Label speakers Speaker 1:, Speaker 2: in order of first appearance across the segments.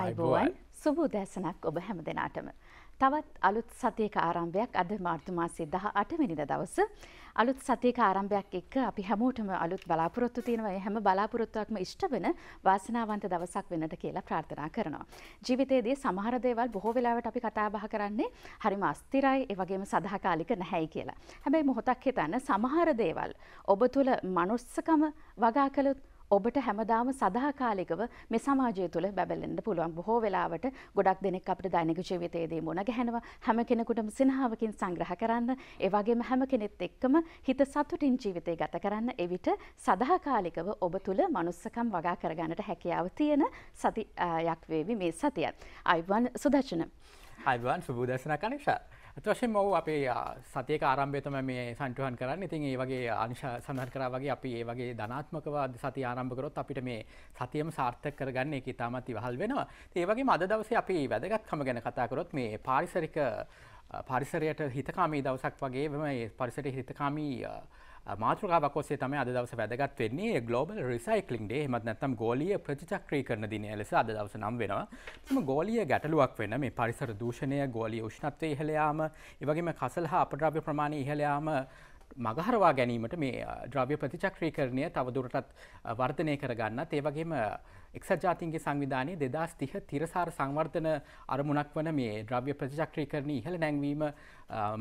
Speaker 1: අයිබෝවන් සුබූ දැසනක් ඔබ හැම දෙනාටම. තවත් අලුත් සතියක ආරම්භයක් අද මාර්තුමාසේ දහ අටමිනිද දවස. අලුත් සතියක ආරම්භයක් එක්ක අපි හැමෝටම අලුත් බලාපොරොත්තු තියෙනවා හැම බලාපොරොත්තුවක්ම ඉෂ්ට වෙන වාසනාවන්ත දවසක් වෙන්නට කියලා ප්‍රාර්ථනා කරනවා. ජීවිතයේදී සමහර දේවල් බොහෝ වෙලාවට අපි කතා බහ කරන්නේ හරිම අස්තිරයි ඒ වගේම සදාකාලික නැහැයි කියලා. හැබැයි මොහොතක් හිතන්න සමහර දේවල් ඔබ තුල manussකම වගා කළොත් ඔබට හැමදාම සදාකාලිකව මේ සමාජය තුළ බැබලෙන්න්න පුළුවන් බොහෝ වෙලාවට ගොඩක් දෙනෙක් අපට දෛනික ජීවිතයේදී මුණ ගැහෙනවා හැම කෙනෙකුටම සිනහාවකින් සංග්‍රහ කරන්න ඒවගේම හැම කෙනෙත් එක්කම හිත සතුටින් ජීවිතය ගත කරන්න එවිට සදාකාලිකව ඔබ තුළ මනුස්සකම් වගා කරගන්නට හැකියාව තියෙන සතියක් වේවි මේ සතියත්. අයිවන් සුදචන.
Speaker 2: අයිවන් සුබූදසන කනික්ෂා. ඇතවශයෙන් මව අපේ සතියක ආරම්භයතම මේ සන්ටහන් කරන්න ඉතින් ඒ වගේ අංශ සඳහන් කරා වගේ අපි ඒ වගේ ධනාත්මකව සති ආරම්භකරොත් අපිට මේ සතියම සාර්ථක කරගන්න එක ඉතාමත් ඉවහල් වෙනවා ඒ වගේ මද දවසේ අපි වැදගත්කම ගැන කතාකරොත් මේ පාරිසරික පරිසරයට හිතකාමී දවසක් වගේ මෙම පරිසරයට හිතකාමී මාතෘකාවක් ඔස්සේ තමයි අද දවස වැදගත් වෙන්නේ ග්ලෝබල් රිසයිකලින් ඩේ එහෙමත් නැත්නම් ගෝලීය ප්‍රතිචක්‍රී කරන දිනය ලෙස අද දවස නම් වෙනවා. එතම ගෝලීය ගැටලුවක් වෙන මේ පරිසර දූෂණය, ගෝලීය උෂ්ණත්වය ඉහළ යාම, ඒ වගේම කසල හා අපද්‍රව්‍ය ප්‍රමාණය ඉහළ යාම මගහරවා ගැනීමට මේ ද්‍රව්‍ය ප්‍රතිචක්‍රීකරණය තවදුරටත් වර්ධනය කරගන්නත් ඒ වගේම එක්සත් ජාතින්ගේ සංවිධානයේ දෙදස් තිහ තිරසාර සංවර්ධන අරමුණක් වන මේ ද්‍රව්‍ය ප්‍රතිචක්‍රීකරණී ඉහළ නැංවීම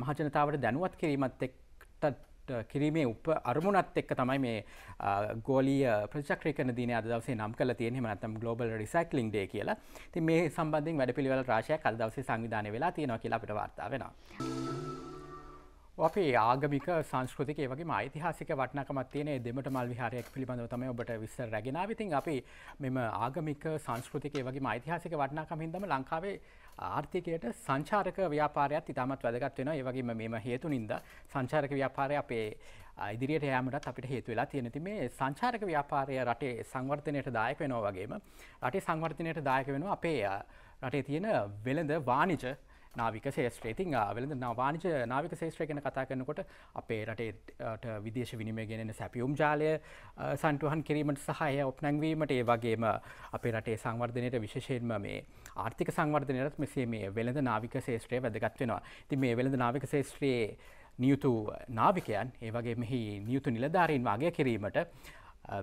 Speaker 2: මහජනතාවට දැනුවත් කිරීමත් එක්ටත් Uh, කිරීමේ උප අරමුණත් එක්ක තමයි මේ uh, ගෝලිය ප්‍රචක්‍රකන දින අදවසේ නම් කල තියෙන මනතම් ගලෝබල් රිසයික්ලිං ඩේ කියලා ති මේ සම්බන්ධින් වැඩ පිළිවෙල රාශය කල්දවසේ සංවිධානය වෙලා තියෙනවා කියලා අපිට වාර්තා වෙනවා. අපේ ආගමික සංස්කෘතික වගේ යිතිහාසික වටනකමත් තියන දෙමට මල් විහාරයක් පිළිබඳව තම ඔබට විස්ස රැගෙනාවතින් අපි මෙම ආගමික සංස්කෘතික වගේ යිතිහාසික වටනාකමින්දම ලංකාවේ ආර්ථිකයට සංචාරක ව්‍යාපාරයක් ඉතාමත් වැදගත් වෙන ඒවගේම මෙම හේතුනින්ද සංචාරක ව්‍යාපාරය අපේ ඉදිරියට යෑමටත් අපිට හේතු වෙලා තියෙනති මේ සංචාරක ව්‍යාපාරය රටේ සංවර්ධනයට දායක වෙනෝ වගේම රටේ සංවර්ධනයට දායක වෙනවා අපේ රටේ තියෙන වෙළඳ වානිජ නාවික ශේත්‍රය ඉතින් වෙළඳ වාණිජ නාවික ශේත්‍රය ගැන කතා කරනකොට අපේ රටේට විදේශ විනිමය ගෙනෙන සැපියුම් ජාලය සන්ටුහන් කිරීමට සහය ඔප්නැංවීමට ඒ වගේම අපේ රටේ සංවර්ධනයට විශේෂයෙන්ම මේ ආර්ථික සංවර්ධනයටත් මෙසේ මේ වෙළඳ නාවික ශේත්‍රය වැදගත් වෙනවා. ඉතින් මේ වෙළඳ නාවික ශේත්‍රයේ නියුතු නාවිකයන් ඒ වගේ මෙහි නියුතු නිලධාරීන් වගේ කිරීමට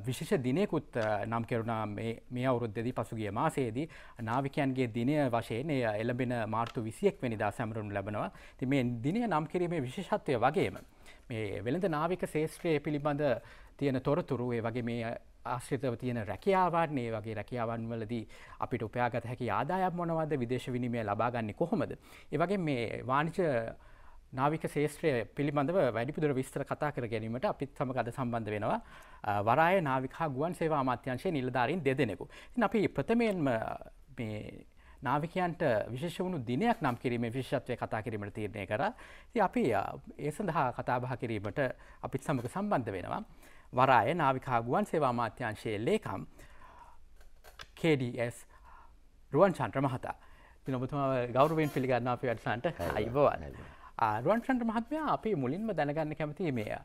Speaker 2: විශේෂ දිනයකුත් නම් කෙරුණා මේ අවුරුද්දෙදි පසුගිය මාසයේදී නාවිකයන්ගේ දිනය වශයෙන් එළඹෙන මාර්තු විසියෙක් වැනිදා සැමරුණු ලබනවා ති මේ දිනය නම් කිරීමේ විශේෂත්වය වගේම මේ වෙළඳ නාවික ශේෂත්‍රය පිළිබඳ තියෙන තොරතුරු ඒ වගේ මේ ආශ්‍රිතව තියෙන රැකියාවන් ඒ වගේ රැකියාවන් වලදී අපිට උපයාගත හැකි ආදායම් මොනවද විදේශ විනිමය ලබාගන්නේ කොහොමද ඒ වගේ මේ වාණිජ නාවික ශේෂත්‍රය පිළිබඳව වැඩිපුදුර විස්තර කතා කර ගැනීමට අපිත් සම ගද සම්බන්ධ වෙනවා වරාය නාවිකා ගුවන් සේවා අමාත්‍යංශය නිලධාරින් දෙදෙනෙකු. අපි ප්‍රථමයෙන්ම නාවිකයන්ට විශේෂ වුණු දිනයක් නම් කිරීමේ විශෂත්වය කතා කිරීමට තීරණය කර ති අපි ඒ සඳහා කතාබහ කිරීමට අපිත් සමඟ සම්බන්ධ වෙනවා. වරාය නාවිකා ගුවන් සේවා අමාත්‍යංශයේ ලේකම් KDS රුවන් චන්ත්‍ර මහතා. තිනොබතුම ගෞරුවෙන් පිළිගන්නා පිවැටසන්ට අයිබවන්නලවා. ආරුවන්ට්‍රන්ට මහත්මයා අපි මුලින්ම දැනගන්න කැමති මේ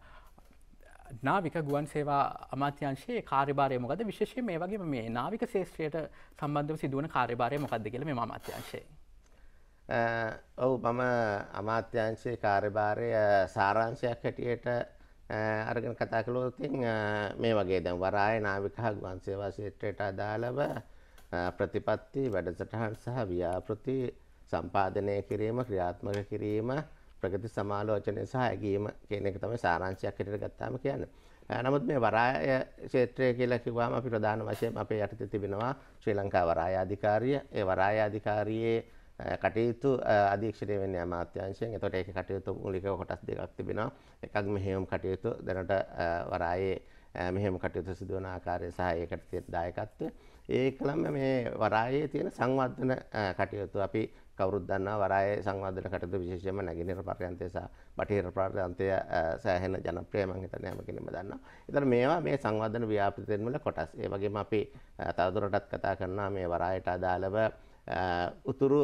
Speaker 2: නාවික ගුවන් සේවා අමාත්‍යංශයේ කාර්යභාරය මොකද විශේෂයෙන් මේ වගේ මේ නාවික ශේෂත්‍රයට සම්බන්ධව සිදුවන කාර්යභාරය මොකක්ද කියලා මේ අමාත්‍යංශයේ. ඔව්
Speaker 3: මම අමාත්‍යංශයේ කාර්යභාරය සාරාංශයක් හැටියට අරගෙන කතා කළොත් මේ වගේ දැන් වරාය නාවික ගුවන් සේවා ශේෂත්‍රයට අදාළව ප්‍රතිපත්ති වැඩසටහන් සහ ව්‍යාපෘති සම්පාදනය කිරීම ක්‍රියාත්මක කිරීම ප්‍රගති සමාලෝචනය සහ ඇගීම කියන එක තමයි සාරාංශයක් හැටියට ගත්තාම කියන්නේ. නමුත් මේ වරාය ක්ෂේත්‍රය කියලා කිව්වම අපි ප්‍රධාන වශයෙන් අපේ යටතේ තිබෙනවා ශ්‍රී ලංකා වරාය අධිකාරිය. ඒ වරාය අධිකාරියේ කටයුතු අධීක්ෂණය වෙන්නේ අමාත්‍යංශයෙන්. එතකොට ඒකේ කටයුතු මූලික කොටස් දෙකක් තිබෙනවා. එකක් මෙහෙයුම් කටයුතු දැනට වරායේ මෙහෙම කටයුතු සිදුවන ආකාරය සහ ඒකට තියෙන දායකත්වය. ඒකලම මේ වරායේ තියෙන සංවර්ධන කටයුතු අපි කවුරුත් දන්නවා වරායේ සංවර්ධන කටයුතු විශේෂයෙන්ම නැගෙනහිර පර්යන්තය සහ බටහිර පර්යන්තය සෑහෙන ජනප්‍රියයි මම හිතන්නේ හැම කෙනෙක්ම දන්නවා. ඒතර මේවා මේ සංවර්ධන ව්‍යාපෘතින් වල කොටස්. ඒ වගේම අපි තවදුරටත් කතා කරනවා මේ වරායට අදාළව උතුරු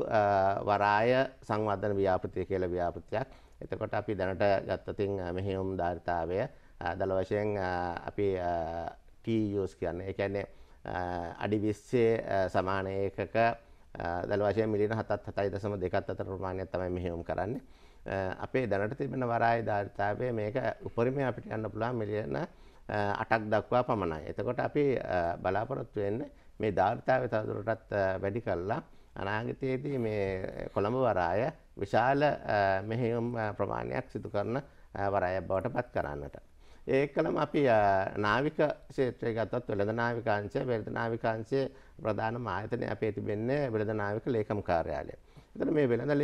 Speaker 3: වරාය සංවර්ධන ව්‍යාපෘතිය කියලා ව්‍යාපෘතියක්. එතකොට අපි දැනට ගත්තතින් මෙහෙයුම් ධාරිතාවය දල වශයෙන් අපි TUs කියන්නේ. ඒ කියන්නේ අඩි 20 සමාන ඒකක දළ වශයෙන් මිලියන 7.7.2ක් අතර ප්‍රමාණයක් තමයි මෙහෙයුම් කරන්නේ. අපේ දැනට තිබෙන වරාය ධාරිතාවය මේක උපරිමය අපිට යන්න පුළුවන් මිලියන 8ක් දක්වා පමණයි. එතකොට අපි බලාපොරොත්තු වෙන්නේ මේ ධාරිතාවය තවදුරටත් වැඩි කරලා අනාගතයේදී මේ කොළඹ වරාය විශාල මෙහෙයුම් ප්‍රමාණයක් සිදු කරන වරායක් බවට පත් කරන්නට. ඒකලම අපි නාවික ක්ෂේත්‍රය ගත්තොත් වෙළඳ නාවිකාංශය වෙළඳ නාවිකාංශයේ ප්‍රධානම ආයතනය අපේ තිබෙන්නේ වෙළඳ නාවික ලේකම් කාර්යාලය. එතන මේ වෙළඳ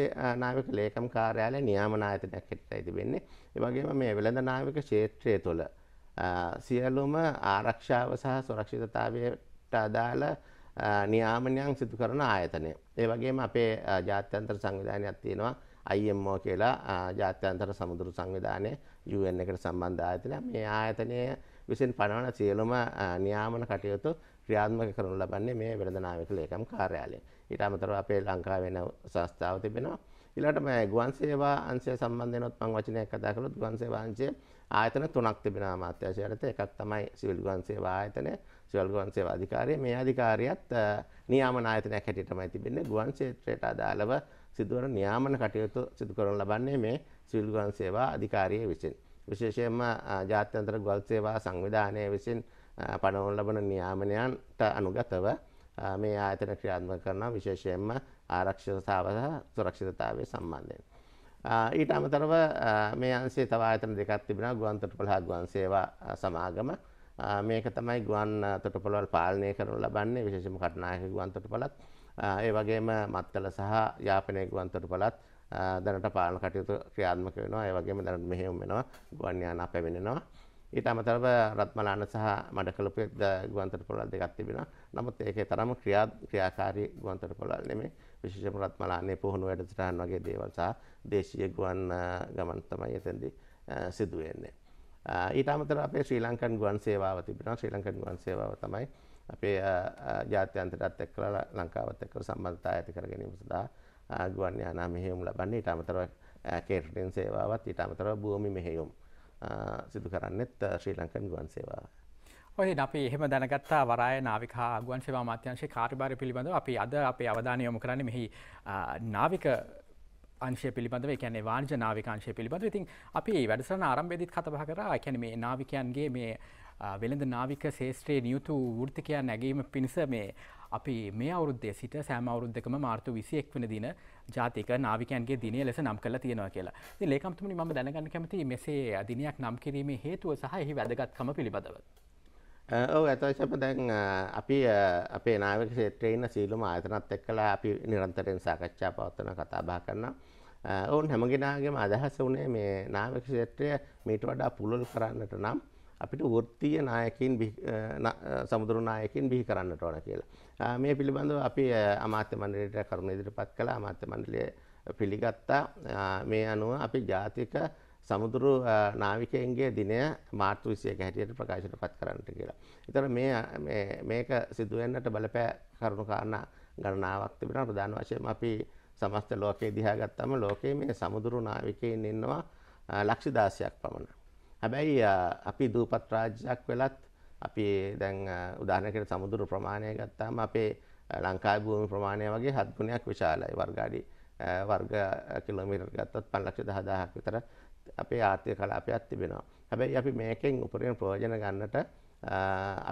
Speaker 3: නාවික ලේකම් කාර්යාලය නියාමන ආයතනයක් හිටතයි තිබෙන්නේ. ඒ වගේම මේ වෙළඳ නාවික ක්ෂේත්‍රය තුළ සියලුම ආරක්ෂාව සහ සුරක්ෂිතතාවයට අදාළ නියාමනයන් සිදු කරන ආයතනය. ඒ වගේම අපේ ජාත්‍යන්තර සංවිධානයක් තියෙනවා IMO කියලා ජාත්‍යන්තර සමුදුරු සංවිධානයේ UN එකට සම්බන්ධ ආයතනය. මේ ආයතනය විසින් පනවන සියලුම නියාමන කටයුතු ක්‍රියාත්මක කරනු ලබන්නේ මේ වෙළඳනාමික ලේකම් කාර්යාලය. ඊට අමතරව අපේ ලංකාවේ වෙන සංස්ථාව තිබෙනවා. ඊළඟට මේ ගුවන් සේවා අංශය සම්බන්ධයෙන්වත් මම වචනයක් කතා කළොත් ගුවන් සේවා අංශයේ ආයතන තුනක් තිබෙනවා මාත්‍යාංශය යටතේ. එකක් තමයි සිවිල් ගුවන් සේවා ආයතනය. ඉන්ඩස්ට්‍රියල් ගුවන් සේවා අධිකාරිය මේ අධිකාරියත් නියාමන ආයතනයක් හැටියට තමයි තිබෙන්නේ ගුවන් ක්ෂේත්‍රයට අදාළව සිදුවන නියාමන කටයුතු සිදු කරන ලබන්නේ මේ සිවිල් ගුවන් සේවා අධිකාරිය විසින් විශේෂයෙන්ම ජාත්‍යන්තර ගුවන් සේවා සංවිධානය විසින් පනවන ලබන නියාමනයන්ට අනුගතව මේ ආයතන ක්‍රියාත්මක කරන විශේෂයෙන්ම ආරක්ෂිතතාව සහ සුරක්ෂිතතාවය සම්බන්ධයෙන් ඊට අමතරව මේ අන්සේ තව ආයතන දෙකක් තිබෙනවා ගුවන්තොටුපළ හා ගුවන් සේවා සමාගම මේක තමයි ගුවන් තොටපළවල් පාලනය කරනු ලබන්නේ විශේෂම කටනායක ගුවන් තොටපළත් ඒ වගේම මත්තල සහ යාපනය ගුවන් තොටපළත් දැනට පාලන කටයුතු ක්‍රියාත්මක වෙනවා ඒ වගේම දැනට මෙහෙයුම් වෙනවා ගුවන් යාන පැමිණෙනවා ඊට අමතරව රත්මලාන සහ මඩකලපුවේ ගුවන් තොටපළවල් දෙකක් තිබෙනවා නමුත් ඒකේ තරම ක්‍රියා ක්‍රියාකාරී ගුවන් තොටපළවල් නෙමෙයි විශේෂම රත්මලානේ පුහුණු වැඩසටහන් වගේ දේවල් සහ දේශීය ගුවන් ගමන් තමයි එතෙන්දී සිදු වෙන්නේ ඊට අමතරව අපේ ශ්‍රී ලංකන් ගුවන් සේවාව තිබෙනවා ශ්‍රී ලංකන් ගුවන් සේවාව තමයි අපේ ජාත්‍යන්තරත් එක්කලා ලංකාවත් එක්ක සම්බන්ධතා ඇති කර ගැනීම සඳහා ගුවන් යානා මෙහෙයුම් ලබන්නේ ඊට අමතරව කේටරින් සේවාවත් ඊට අමතරව භූමි මෙහෙයුම් සිදු කරන්නෙත් ශ්‍රී ලංකන් ගුවන් සේවාව.
Speaker 2: ඔහෙන් අපි එහෙම දැනගත්තා වරාය නාවිකා ගුවන් සේවා මාත්‍යංශයේ කාර්යභාරය පිළිබඳව අපි අද අපේ අවධානය යොමු කරන්නේ මෙහි නාවික අංශය පිළිබඳව එකැන වාංජ නාවිකාංශය පිළිබඳව ඉතින් අපි වැඩසරන ආරම්භෙදිත් කතබහ කර එකැන මේ නාවිකයන්ගේ මේ වෙළඳ නාවික ශේෂත්‍රයේ නියුතු වෘතිකයන් නැගීම පිණිස මේ අපි මේ අවුද්දේ සිට සෑම අවුද්දකම මාර්තු විසි එක් වන දින ජාතික නාවිකයන්ගේ දිනය ලෙස නම් කල තියෙනවා කියලා ලේකම්තුමනි ම දැනගන්න කැමති මෙසේ අදිනයක් නම් කිරීමේ හේතුව සහ එහි වැදගත්කම පිළිබඳව.
Speaker 3: ඔව් ඇතවශම දැන් අපි අපේ නාවික ක්ෂේත්‍රයේ ඉන්න සියලුම ආයතනත් එක්කලා අපි නිරන්තරයෙන් සාකච්ඡා පවත්වන කතා බහ කරනවා. ඔවුන් හැම කෙනාගේම අදහස උනේ මේ නාවික ක්ෂේත්‍රය මීට වඩා පුළුල් කරන්නට නම් අපිට වෘත්තීය නායකයින් සමුදුරු නායකයින් බිහි කරන්නට ඕන කියලා. මේ පිළිබඳව අපි අමාත්‍ය මණ්ඩලයට කරුණ ඉදිරිපත් කළා. අමාත්‍ය මණ්ඩලය පිළිගත්තා. මේ අනුව අපි ජාතික සමුදුරු නාවිකයන්ගේ දිනය මාර්තු විසියක හැටියට ප්‍රකාශයට පත් කරන්නට කියලා. ඉතර මේක සිදුවෙන්නට බලපෑ කරුණු කාරණ ගණනාවක් තිබෙන ප්‍රධාන වශයෙන් අපි සමස්ත ලෝකයේ දිහා ගත්තම ලෝකයේ මේ සමුදුරු නාවිකයන් ඉන්නවා ලක්ෂ දාසයක් පමණ. හැබැයි අපි දූපත් රාජ්‍යයක් වෙලත් අපි දැන් උදාහරණයකට සමුදුරු ප්‍රමාණය ගත්තාම අපේ ලංකාවේ භූමි ප්‍රමාණය වගේ හත් ගුණයක් විශාලයි වර්ග අඩි වර්ග කිලෝමීටර් ගත්තත් 5 ලක්ෂ 10000ක් විතර අපේ ආර්ථික කලාපයක් තිබෙනවා. හැබැයි අපි මේකෙන් උපරිම ප්‍රයෝජන ගන්නට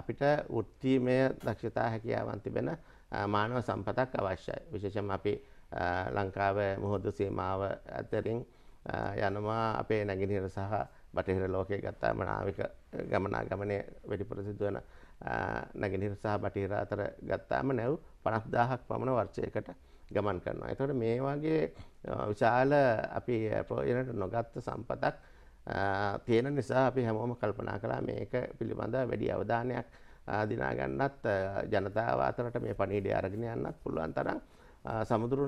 Speaker 3: අපිට වෘත්තීමය දක්ෂතා හැකියාවන් තිබෙන මානව සම්පතක් අවශ්‍යයි. විශේෂයෙන්ම අපි ලංකාව මුහුදු සීමාව අතරින් යනවා අපේ නැගෙනහිර සහ බටහිර ලෝකයේ ගත්තාම නාවික ගමනාගමනය වැඩිපුර සිදුවන නැගෙනහිර සහ බටහිර අතර ගත්තාම නැව් 50000ක් පමණ වර්ෂයකට ගමන් කරනවා. එතකොට මේ වගේ විශාල අපි ප්‍රයෝජනට නොගත්ත සම්පතක් තියෙන නිසා අපි හැමෝම කල්පනා කළා මේක පිළිබඳව වැඩි අවධානයක් දිනා ගන්නත් ජනතාව අතරට මේ පණිවිඩය අරගෙන යන්නත් පුළුවන් තරම් සමුදුරු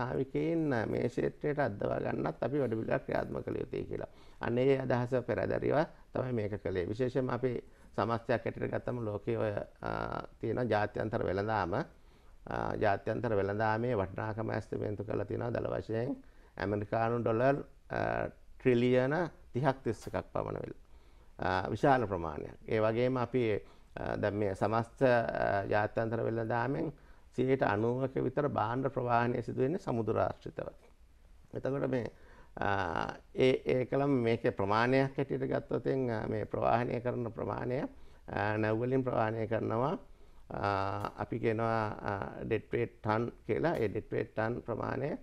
Speaker 3: නාවිකයින් මේ ක්ෂේත්‍රයට අත්දවා ගන්නත් අපි වැඩ පිළිවෙලක් ක්‍රියාත්මක කළ යුතුයි කියලා. අනේ අදහස පෙරදරිව තමයි මේක කළේ. විශේෂයෙන්ම අපි සමස්තයක් ඇටියට ගත්තම ලෝකයේ ඔය තියෙන ජාත්‍යන්තර වෙළඳාම ජාත්‍යන්තර වෙළඳාමේ වටනාකම ඇස්තමේන්තු කළ තිනවා දළ වශයෙන් ඇමරිකානු ඩොලර් ට්‍රිලියන තිහක් තිස්සකක් පමණවෙල් විශාල ප්‍රමාණයක් ඒ වගේම අපි දැ මේ සමස්ත ජාත්‍යන්තර වෙළදාමෙන් සියට අනුවක විතර බාණ්ඩ ප්‍රවාහණය සිදුවෙන්නේ සමුදුරාශ්‍රිතව. එතකොට මේ ඒ ඒ කළම් මේක ප්‍රමාණයක් හැටියට ගත්තතින් මේ ප්‍රවාහණය කරන ප්‍රමාණය නැව්වලින් ප්‍රවාණය කරනවා අපි කියනවා ඩෙට්වේට් ටන් කියලා ඒ ඩෙට්වේට් ටන් ප්‍රමාණය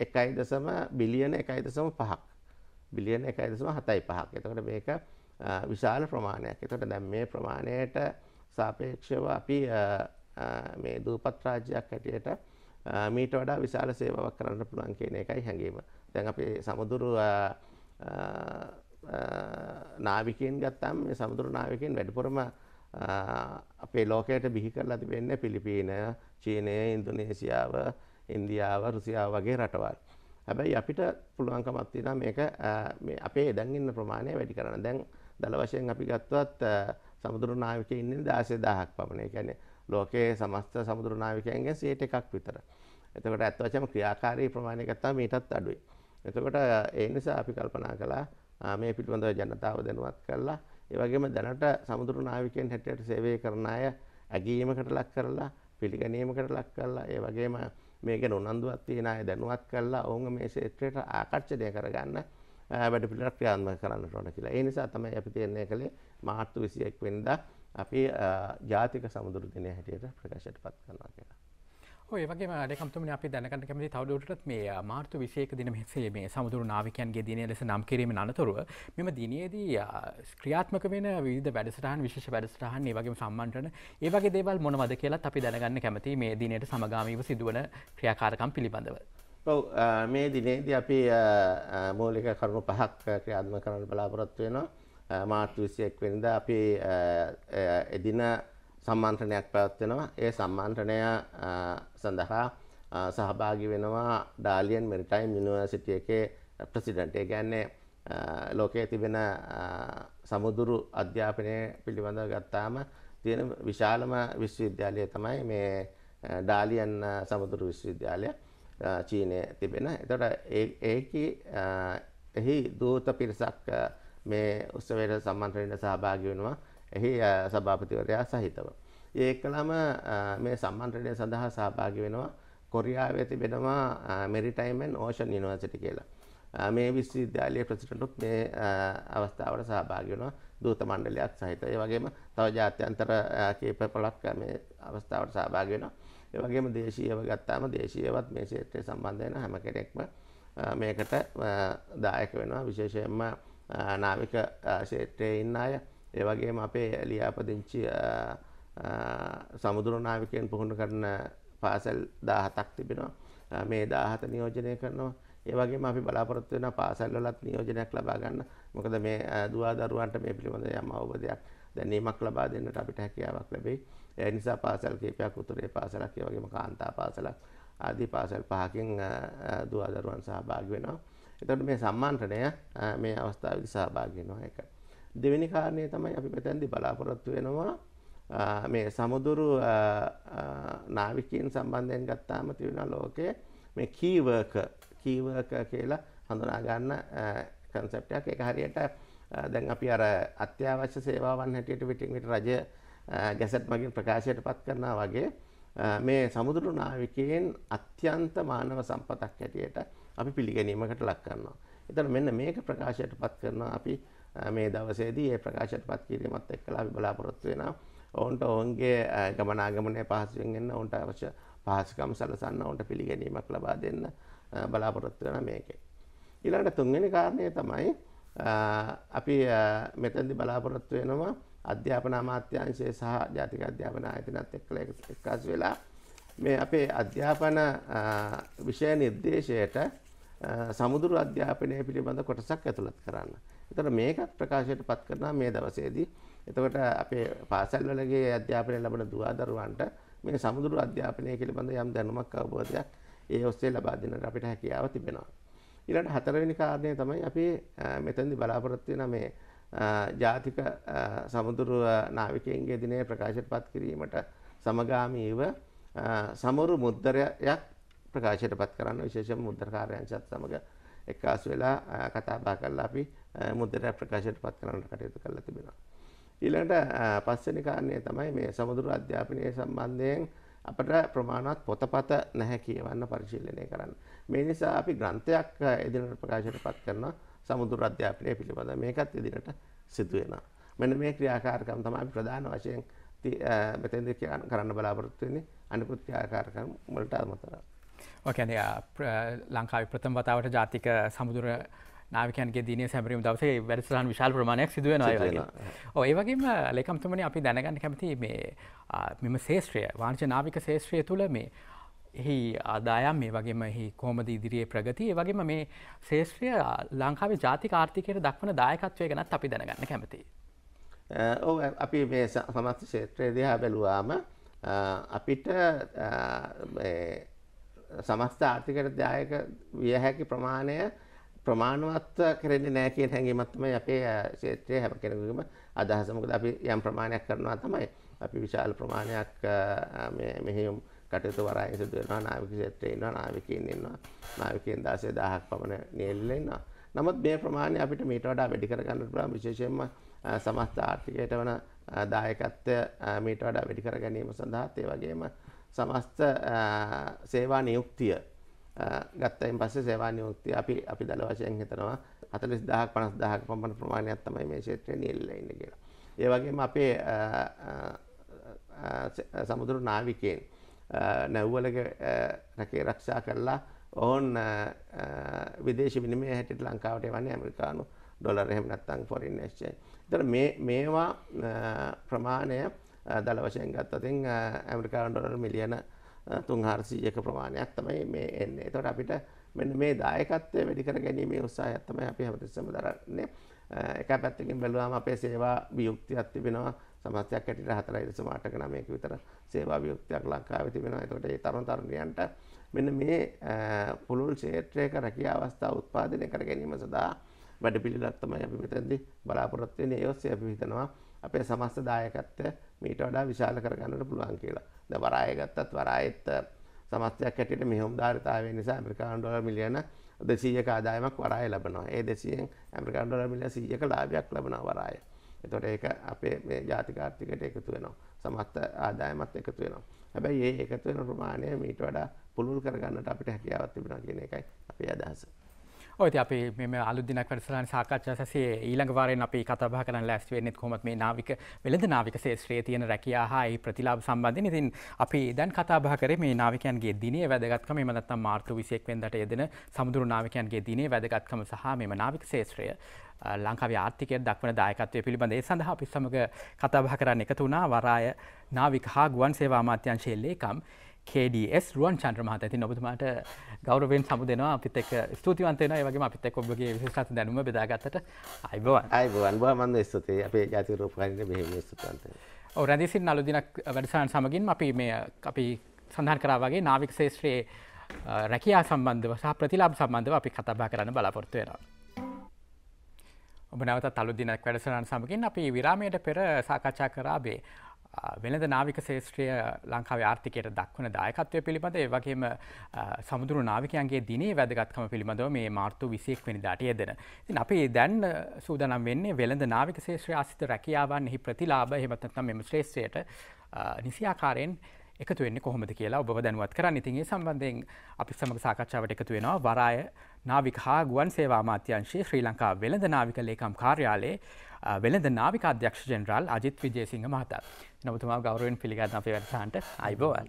Speaker 3: එකයි දසම බිලියන එකයි දසම පහක් බිලියන එකයි දසම හතයි පහක් එතකට මේක විශාල ප්‍රමාණයක් එතට දැම් මේ ප්‍රමාණයට සාපේක්ෂව අපි මේ දූපත් රාජ්‍යයක් හැටියට මීට වඩා විශාල සේවාවක් කරන්න පුළුවන් කියන එකයි හැඟීම දැන් අපේ සමුදුරු නාවිකයෙන් ගත්තම් මේ සමුදුරු නාවිකෙන් වැඩිපුරම අපේ ලෝකයට බිහි කරලා තිබෙන්නේ පිලිපීන, චීනය, ඉන්දුනීසියාව, ඉන්දියාව, රුසියාව වගේ රටවල්. හැබැයි අපිට පුළුවන්කමක් තියෙනවා මේක මේ අපේ දැන් ඉන්න ප්‍රමාණය වැඩි කරන්න. දැන් දල වශයෙන් අපි ගත්තොත් සමුද්‍ර නාවිකයෝ ඉන්නේ 16000ක් පමණ. ඒ කියන්නේ ලෝකයේ සමස්ත සමුද්‍ර නාවිකයන්ගෙන් 101ක් විතර. එතකොට ඇත්ත වශයෙන්ම ක්‍රියාකාරී ප්‍රමාණය ගත්තාම මීටත් අඩුයි. එතකොට ඒ නිසා අපි කල්පනා කළා මේ පිළිබඳව ජනතාව දැනුවත් කරලා ඒ වගේම දැනට සමුදුරු නාවිකයන් හැටියට සේවය කරන අය ඇගීමකට ලක් කරලා පිළිගැනීමකට ලක් කරලා ඒ වගේම මේ ගැන උනන්දුවක් තියෙන අය දැනුවත් කරලා ඔවුන් මේ ක්ෂේත්‍රයට ආකර්ෂණය කරගන්න වැඩ පිළිවෙලක් ක්‍රියාත්මක කරන්නට ඕන කියලා. ඒ නිසා තමයි අපි තීරණය කළේ මාර්තු 21 වෙනිදා අපි ජාතික සමුදුරු දිනය හැටියට ප්‍රකාශයටපත් කරනවා කියලා.
Speaker 2: ඔය වගේ ඩකම්තුම අපි දැනකට කැමති තවදුරටත් මේ මාර්තු විශයක දින මෙසේ මේ සමුදුරු නාවිකයන්ගේ දිනය ලෙස නම් කිරීම අනතුරුව මෙම දිනයේදී ක්‍රියාත්මක වෙන විද වැඩසටහන් විශේෂ වැඩසටහන් ඒ වගේ සම්මන්ත්‍රන ඒ වගේ දේවල් මොනවද කියලා අපි දැනගන්න කැමති මේ දිනයට සමගාමීව සිදුවන ක්‍රියාකාරකම් පිළිබඳව.
Speaker 3: ඔව මේ දිනේදී අපි මූලික කරුණු පහක් ක්‍රියාත්මක කරන්න බලාපොරොත්තු වෙනවා මාර්තු 21 වෙනිදා අපි එදින සම්මන්ත්‍රණයක් පැවැත්වෙනවා ඒ සම්මන්ත්‍රණය සඳහා සහභාගි වෙනවා ඩාලියන් මෙරිටයිම් යුනිවර්සිටිය එකේ ප්‍රසිඩන්ට ඒ ගැන්නේ ලෝකයේ තිබෙන සමුදුරු අධ්‍යාපනය පිළිබඳ ගත්තාම තියෙන විශාලම විශ්වවිද්‍යාලය තමයි මේ ඩාලියන් සමුදුරු විශ්වවිද්‍යාලය චීනය තිබෙන එතට ඒකි එහි දූත පිරිසක් මේ උත්සවයට සම්මන්ත්‍රණයට සහභාගි වෙනවා එහි සභාපතිවරයා සහිතව. ඒකලම මේ සම්මන්ත්‍රණය සඳහා සහභාගි වෙනවා කොරියාවේ තිබෙනවා මෙරිටයිමෙන් ඕෂන් යුනිවර්සිටි කියලා. මේ විශ්වවිද්‍යාලයේ ප්‍රසිඩන්ටුත් මේ අවස්ථාවට සහභාගි වෙනවා දූත මණ්ඩලයක් සහිත. ඒ වගේම තව ජාත්‍යන්තර කීප පොලක් මේ අවස්ථාවට සහභාගි වෙනවා. ඒ වගේම දේශීයව ගත්තාම දේශීයවත් මේ ක්ෂේත්‍රය සම්බන්ධ වෙන හැම කෙනෙක්ම මේකට දායක වෙනවා විශේෂයෙන්ම නාවික ක්ෂේත්‍රයේ ඉන්න අය ඒ වගේම අපේ ලියාපදිංචි සමුදුර නාවිකයන් පුහුණු කරන පාසල් 17ක් තිබෙනවා මේ 17 නියෝජනය කරනවා ඒ වගේම අපි බලාපොරොත්තු වෙන පාසල් වලත් නියෝජනයක් ලබා ගන්න මොකද මේ දුවා දරුවන්ට මේ පිළිබඳ යම් අවබෝධයක් දැනීමක් ලබා දෙන්නට අපිට හැකියාවක් ලැබෙයි ඒ නිසා පාසල් කීපයක් උතුරේ පාසලක් ඒ වගේම කාන්තා පාසලක් ආදී පාසල් පහකින් දුවා දරුවන් සහභාගී වෙනවා එතකොට මේ සම්මාන්ත්‍රණය මේ අවස්ථාවේදී සහභාගී වෙනවා ඒකයි දෙවෙනි කාරණය තමයි අපි පැතැන්දි බලාපොරොත්තු වෙනවා මේ සමුදුරු නාවිකයන් සම්බන්ධයෙන් ගත්තාම තිවෙන ලෝකයේ මේ කීවර්ක කීවර්ක කියලා හඳුනාගන්න කන්සප්ටයක් එක හරියට දැන් අපි අර අත්‍යවශ්‍ය සේවාවන් හැටියට විටින් විට රජ ගැසට් මගින් ප්‍රකාශයට පත් කරනා වගේ මේ සමුදුරු නාවිකයෙන් අත්‍යන්ත මානව සම්පතක් හැටියට අපි පිළිගැනීමකට ලක් කරනවා. එතන මෙන්න මේක ප්‍රකාශයට පත් කරනවා අපි මේ දවසේදී ඒ ප්‍රකාශයට පත් කිරීමත් එක්කලා අපි බලාපොරොත්තු වෙනවා. ඔවුන්ට ඔවුන්ගේ ගමනාගමනය පහසුවෙන් එන්න ඔවුන්ට අවශ්‍ය පහසුකම් සලසන්න ඔවුන්ට පිළිගැනීමක් ලබා දෙන්න බලාපොරොත්තු වෙන මේකේ. ඊළඟට තුන්වෙනි කාරණය තමයි අපි මෙතනදි බලාපොරොත්තු වෙනවා අධ්‍යාපන අමාත්‍යංශය සහ ජාතික අධ්‍යාපන ආයතනත් එක්කලා එක්කාසු වෙලා මේ අපේ අධ්‍යාපන විෂය නිර්දේශයට සමුදුරු අධ්‍යාපනය පිළිබඳ කොටසක් ඇතුළත් කරන්න. එතකොට මේකත් ප්‍රකාශයට පත් කරනවා මේ දවසේදී. එතකොට අපේ පාසල් වලගේ අධ්‍යාපනය ලබන දුවා දරුවන්ට මේ සමුදුරු අධ්‍යාපනය පිළිබඳ යම් දැනුමක් අවබෝධයක් ඒ ඔස්සේ ලබා දෙන්නට අපිට හැකියාව තිබෙනවා. ඊළඟ හතරවෙනි කාරණය තමයි අපි මෙතෙන්දී බලාපොරොත්තු වෙන මේ ජාතික සමුදුරු නාවිකයන්ගේ දිනය ප්‍රකාශයට පත් කිරීමට සමගාමීව සමරු මුද්දරයක් ප්‍රකාශයට පත් කරන්න විශේෂම මුද්දර කාර්යාංශයත් සමග එක්කාසු වෙලා කතා බහ කරලා අපි මුද්‍රණයක් ප්‍රකාශයට පත් කරන්නට කටයුතු කරලා තිබෙනවා. ඊළඟට පස්වෙනි කාරණය තමයි මේ සමුදුරු අධ්‍යාපනයේ සම්බන්ධයෙන් අපට ප්‍රමාණවත් පොතපත නැහැ කියවන්න පරිශීලනය කරන්න. මේ නිසා අපි ග්‍රන්ථයක් එදිනට ප්‍රකාශයට පත් කරනවා සමුදුරු අධ්‍යාපනය පිළිබඳ මේකත් එදිනට සිදු වෙනවා. මෙන්න මේ ක්‍රියාකාරකම් තමයි ප්‍රධාන වශයෙන් මෙතෙන්ද කරන්න බලාපොරොත්තු වෙන්නේ අනිකුත් ක්‍රියාකාරකම් වලට අමතරව.
Speaker 2: ඔකනේ ලංකාවේ ප්‍රථම වතාවට ජාතික සමුදුර නාවිකයන්ගේ දින සැමරීම දවසේ වැඩසරහන් විශාල් ප්‍රමාණයක් සිදුවෙන ඒවගේම ලෙකම්තුමනි අපි දැනගන්න කැමති මේ මෙම සේත්‍රය වාංච නාවික සේත්‍රය තුළ මේ එහි ආදායම් මේ වගේම එහි කොහොමද ඉදිරියේ ප්‍රගති ඒ වගේම මේ ශේෂත්‍රය ලංකාවේ ජාතික ආර්ථිකයට දක්වන දායකත්වය ගැනත් අපි දැනගන්න කැමති.
Speaker 3: ඔව් අපි මේ සමස්ත ක්ෂේත්‍රය දිහා බැලුවාම අපිට සමස්ත ආර්ථිකයට දායක විය හැකි ප්‍රමාණය ප්‍රමාණවත් කරන්නේ නැහැ කියන හැඟීමක් තමයි අපේ ක්ෂේත්‍රයේ හැම කෙනෙකුගේම අදහස. මොකද අපි යම් ප්‍රමාණයක් කරනවා තමයි අපි විශාල ප්‍රමාණයක් මේ මෙහෙයුම් කටයුතු වරායෙන් සිදු වෙනවා. නාවික ක්ෂේත්‍රයේ ඉන්නවා, නාවිකයින් ඉන්නවා. නාවිකයන් 16000ක් පමණ නියැලෙලා ඉන්නවා. නමුත් මේ ප්‍රමාණය අපිට මීට වඩා වැඩි කරගන්න පුළුවන් විශේෂයෙන්ම සමස්ත ආර්ථිකයට වන දායකත්වය මීට වඩා වැඩි කර ගැනීම සඳහා ඒ වගේම සමස්ත සේවා නියුක්තිය ගත්තයින් පස්සේ සේවා නියුක්තිය අපි අපි දල වශයෙන් හිතනවා 40000ක් 50000ක් පමණ ප්‍රමාණයක් තමයි මේ ක්ෂේත්‍රයේ නියැලලා ඉන්නේ කියලා. ඒ වගේම අපේ සමුද්‍ර නාවිකයන් නැව්වලක රැකේ ආරක්ෂා කරලා ඔවුන් විදේශ විනිමය හැටියට ලංකාවට එවන්නේ ඇමරිකානු ඩොලර් එහෙම නැත්නම් ෆොරින් එක්ස්චේන්ජ්. ඒතර මේ මේවා ප්‍රමාණය දල වශයෙන් ගත්තොත් ඇමරිකානු ඩොලර් මිලියන 1.5 301 ප්‍රමාණයක් තමයි මේ එන්නේ. එතකොට අපිට මෙන්න මේ දායකත්වය වැඩි කර ගැනීමේ උත්සාහයක් තමයි අපි හැමතිස්සෙම දරන්නේ. එක පැත්තකින් බැලුවාම අපේ සේවා වියුක්තියක් තිබෙනවා. සමස්තයක් ඇටියට 4.89ක විතර සේවා වියුක්තියක් ලංකාවේ තිබෙනවා. එතකොට මේ තරුණ තරුණියන්ට මෙන්න මේ පුළුල් ක්ෂේත්‍රයක රැකියා අවස්ථා උත්පාදනය කර ගැනීම සඳහා වැඩපිළිවෙලක් තමයි අපි මෙතනදී බලාපොරොත්තු වෙන්නේ. ඒ ඔස්සේ අපි හිතනවා අපේ සමස්ත දායකත්වය මීට වඩා විශාල කරගන්නට පුළුවන් කියලා. ද වරාය ගත්තත් වරායත් සමස්තයක් හැටියට මෙහොම් ධාරිතාවය නිසා ඇමරිකානු ඩොලර් මිලියන 200ක ආදායමක් වරාය ලබනවා. ඒ 200න් ඇමරිකානු ඩොලර් මිලියන 100ක ලාභයක් ලබනවා වරාය. එතකොට ඒක අපේ මේ ජාතික ආර්ථිකයට එකතු වෙනවා. සමස්ත ආදායමත් එකතු වෙනවා. හැබැයි ඒ එකතු වෙන ප්‍රමාණය මීට වඩා පුළුල් කරගන්නට අපිට හැකියාවක් තිබෙනවා කියන එකයි අපේ අදහස.
Speaker 2: ඔයති අපි මෙම අලුදිනක් වැඩසටහන සාකච්ඡා සැසේ ඊළඟ වාරයෙන් අපි කතා බහ කරන්න ලෑස්ති වෙන්නේ කොහොමද මේ නාවික වෙළඳ නාවික ශාස්ත්‍රයේ තියෙන රැකියාව හා ඒ ප්‍රතිලාභ සම්බන්ධයෙන්. ඉතින් අපි දැන් කතා බහ කරේ මේ නාවිකයන්ගේ දිනේ වැදගත්කම එහෙම නැත්නම් මාර්තු 21 වෙනිදාට යෙදෙන සමුදුරු නාවිකයන්ගේ දිනේ වැදගත්කම සහ මෙම නාවික ශාස්ත්‍රය ලංකාවේ ආර්ථිකයට දක්වන දායකත්වය පිළිබඳ ඒ සඳහා අපි සමග කතා බහ කරන්න එකතු වුණා වරාය නාවික හා ගුවන් සේවා අමාත්‍යාංශයේ ලේකම් KDS රුවන් චන්ද්‍ර මහත ඇති නොබතුමාට ගෞරවෙන් සමු දෙනවා අපිත් එක් ස්තුතිවන්තයන වගේ අපිත් එක් ඔබගේ විශෂත් දැනුම බෙදාගත්තට
Speaker 3: අයිබවන් අයිබවන් බමන්ද ස්තුතියි අපේ ජාතිරෝපකාරන්න බෙහම ස්තුතන්ත
Speaker 2: රැදිසින් අලුදිනක් වැඩසාන් සමගින් අපි මේ අපි සඳහන් කරා වගේ නාවික ශේෂත්‍රයේ රැකයා සම්බන්ධව සහ ප්‍රතිලාබ සම්බන්ධව අපි කතබා කරන්න බලාපොරත්තුවෙනවා. ඔබ නැවත අලුදිනක් වැඩසනාන් සමගින් අපි විරාමයට පෙර සාකච්ඡා කරාබේ වෙළඳ නාවික ශේෂත්‍රය ලංකාව ආර්ථිකයට දක්වන දායකත්වය පිළිබඳ ඒවගේම සමුදුරු නාවිකයන්ගේ දිනේ වැදගත්කම පිළිබඳව මේ මාර්තු විසියෙක් වනිදාට යෙදෙන. ඉතින් අපි දැන් සූදනම් වෙන්නේ වෙළඳ නාවික ශේෂත්‍රය ආසිත රැකියාවන් එහි ප්‍රතිලාභ එහෙමත් නැත්නම් මෙම ශ්‍රේෂ්ත්‍රයට නිසියාකාරයෙන් එකතු වෙන්නේ කොහොමද කියලා ඔබ දැනුවත් කරන්න ඉතින් ඒ සම්බන්ධයෙන් අපි සමග සාකච්ඡාවට එකතු වෙනවා වරාය නාවික හා ගුවන් සේවා අමාත්‍යංශයේ ශ්‍රී ලංකා වෙළඳ නාවික ලේකම් කාර්යාලයේ වෙළඳ නාවික අධ්‍යක්ෂ ජෙනරාල් අජිත් විජේසිංහ මහතා. නමුතුමා ගෞරවයෙන් පිළිගන්න අපේ වැඩසටහනට අයිබෝවන්.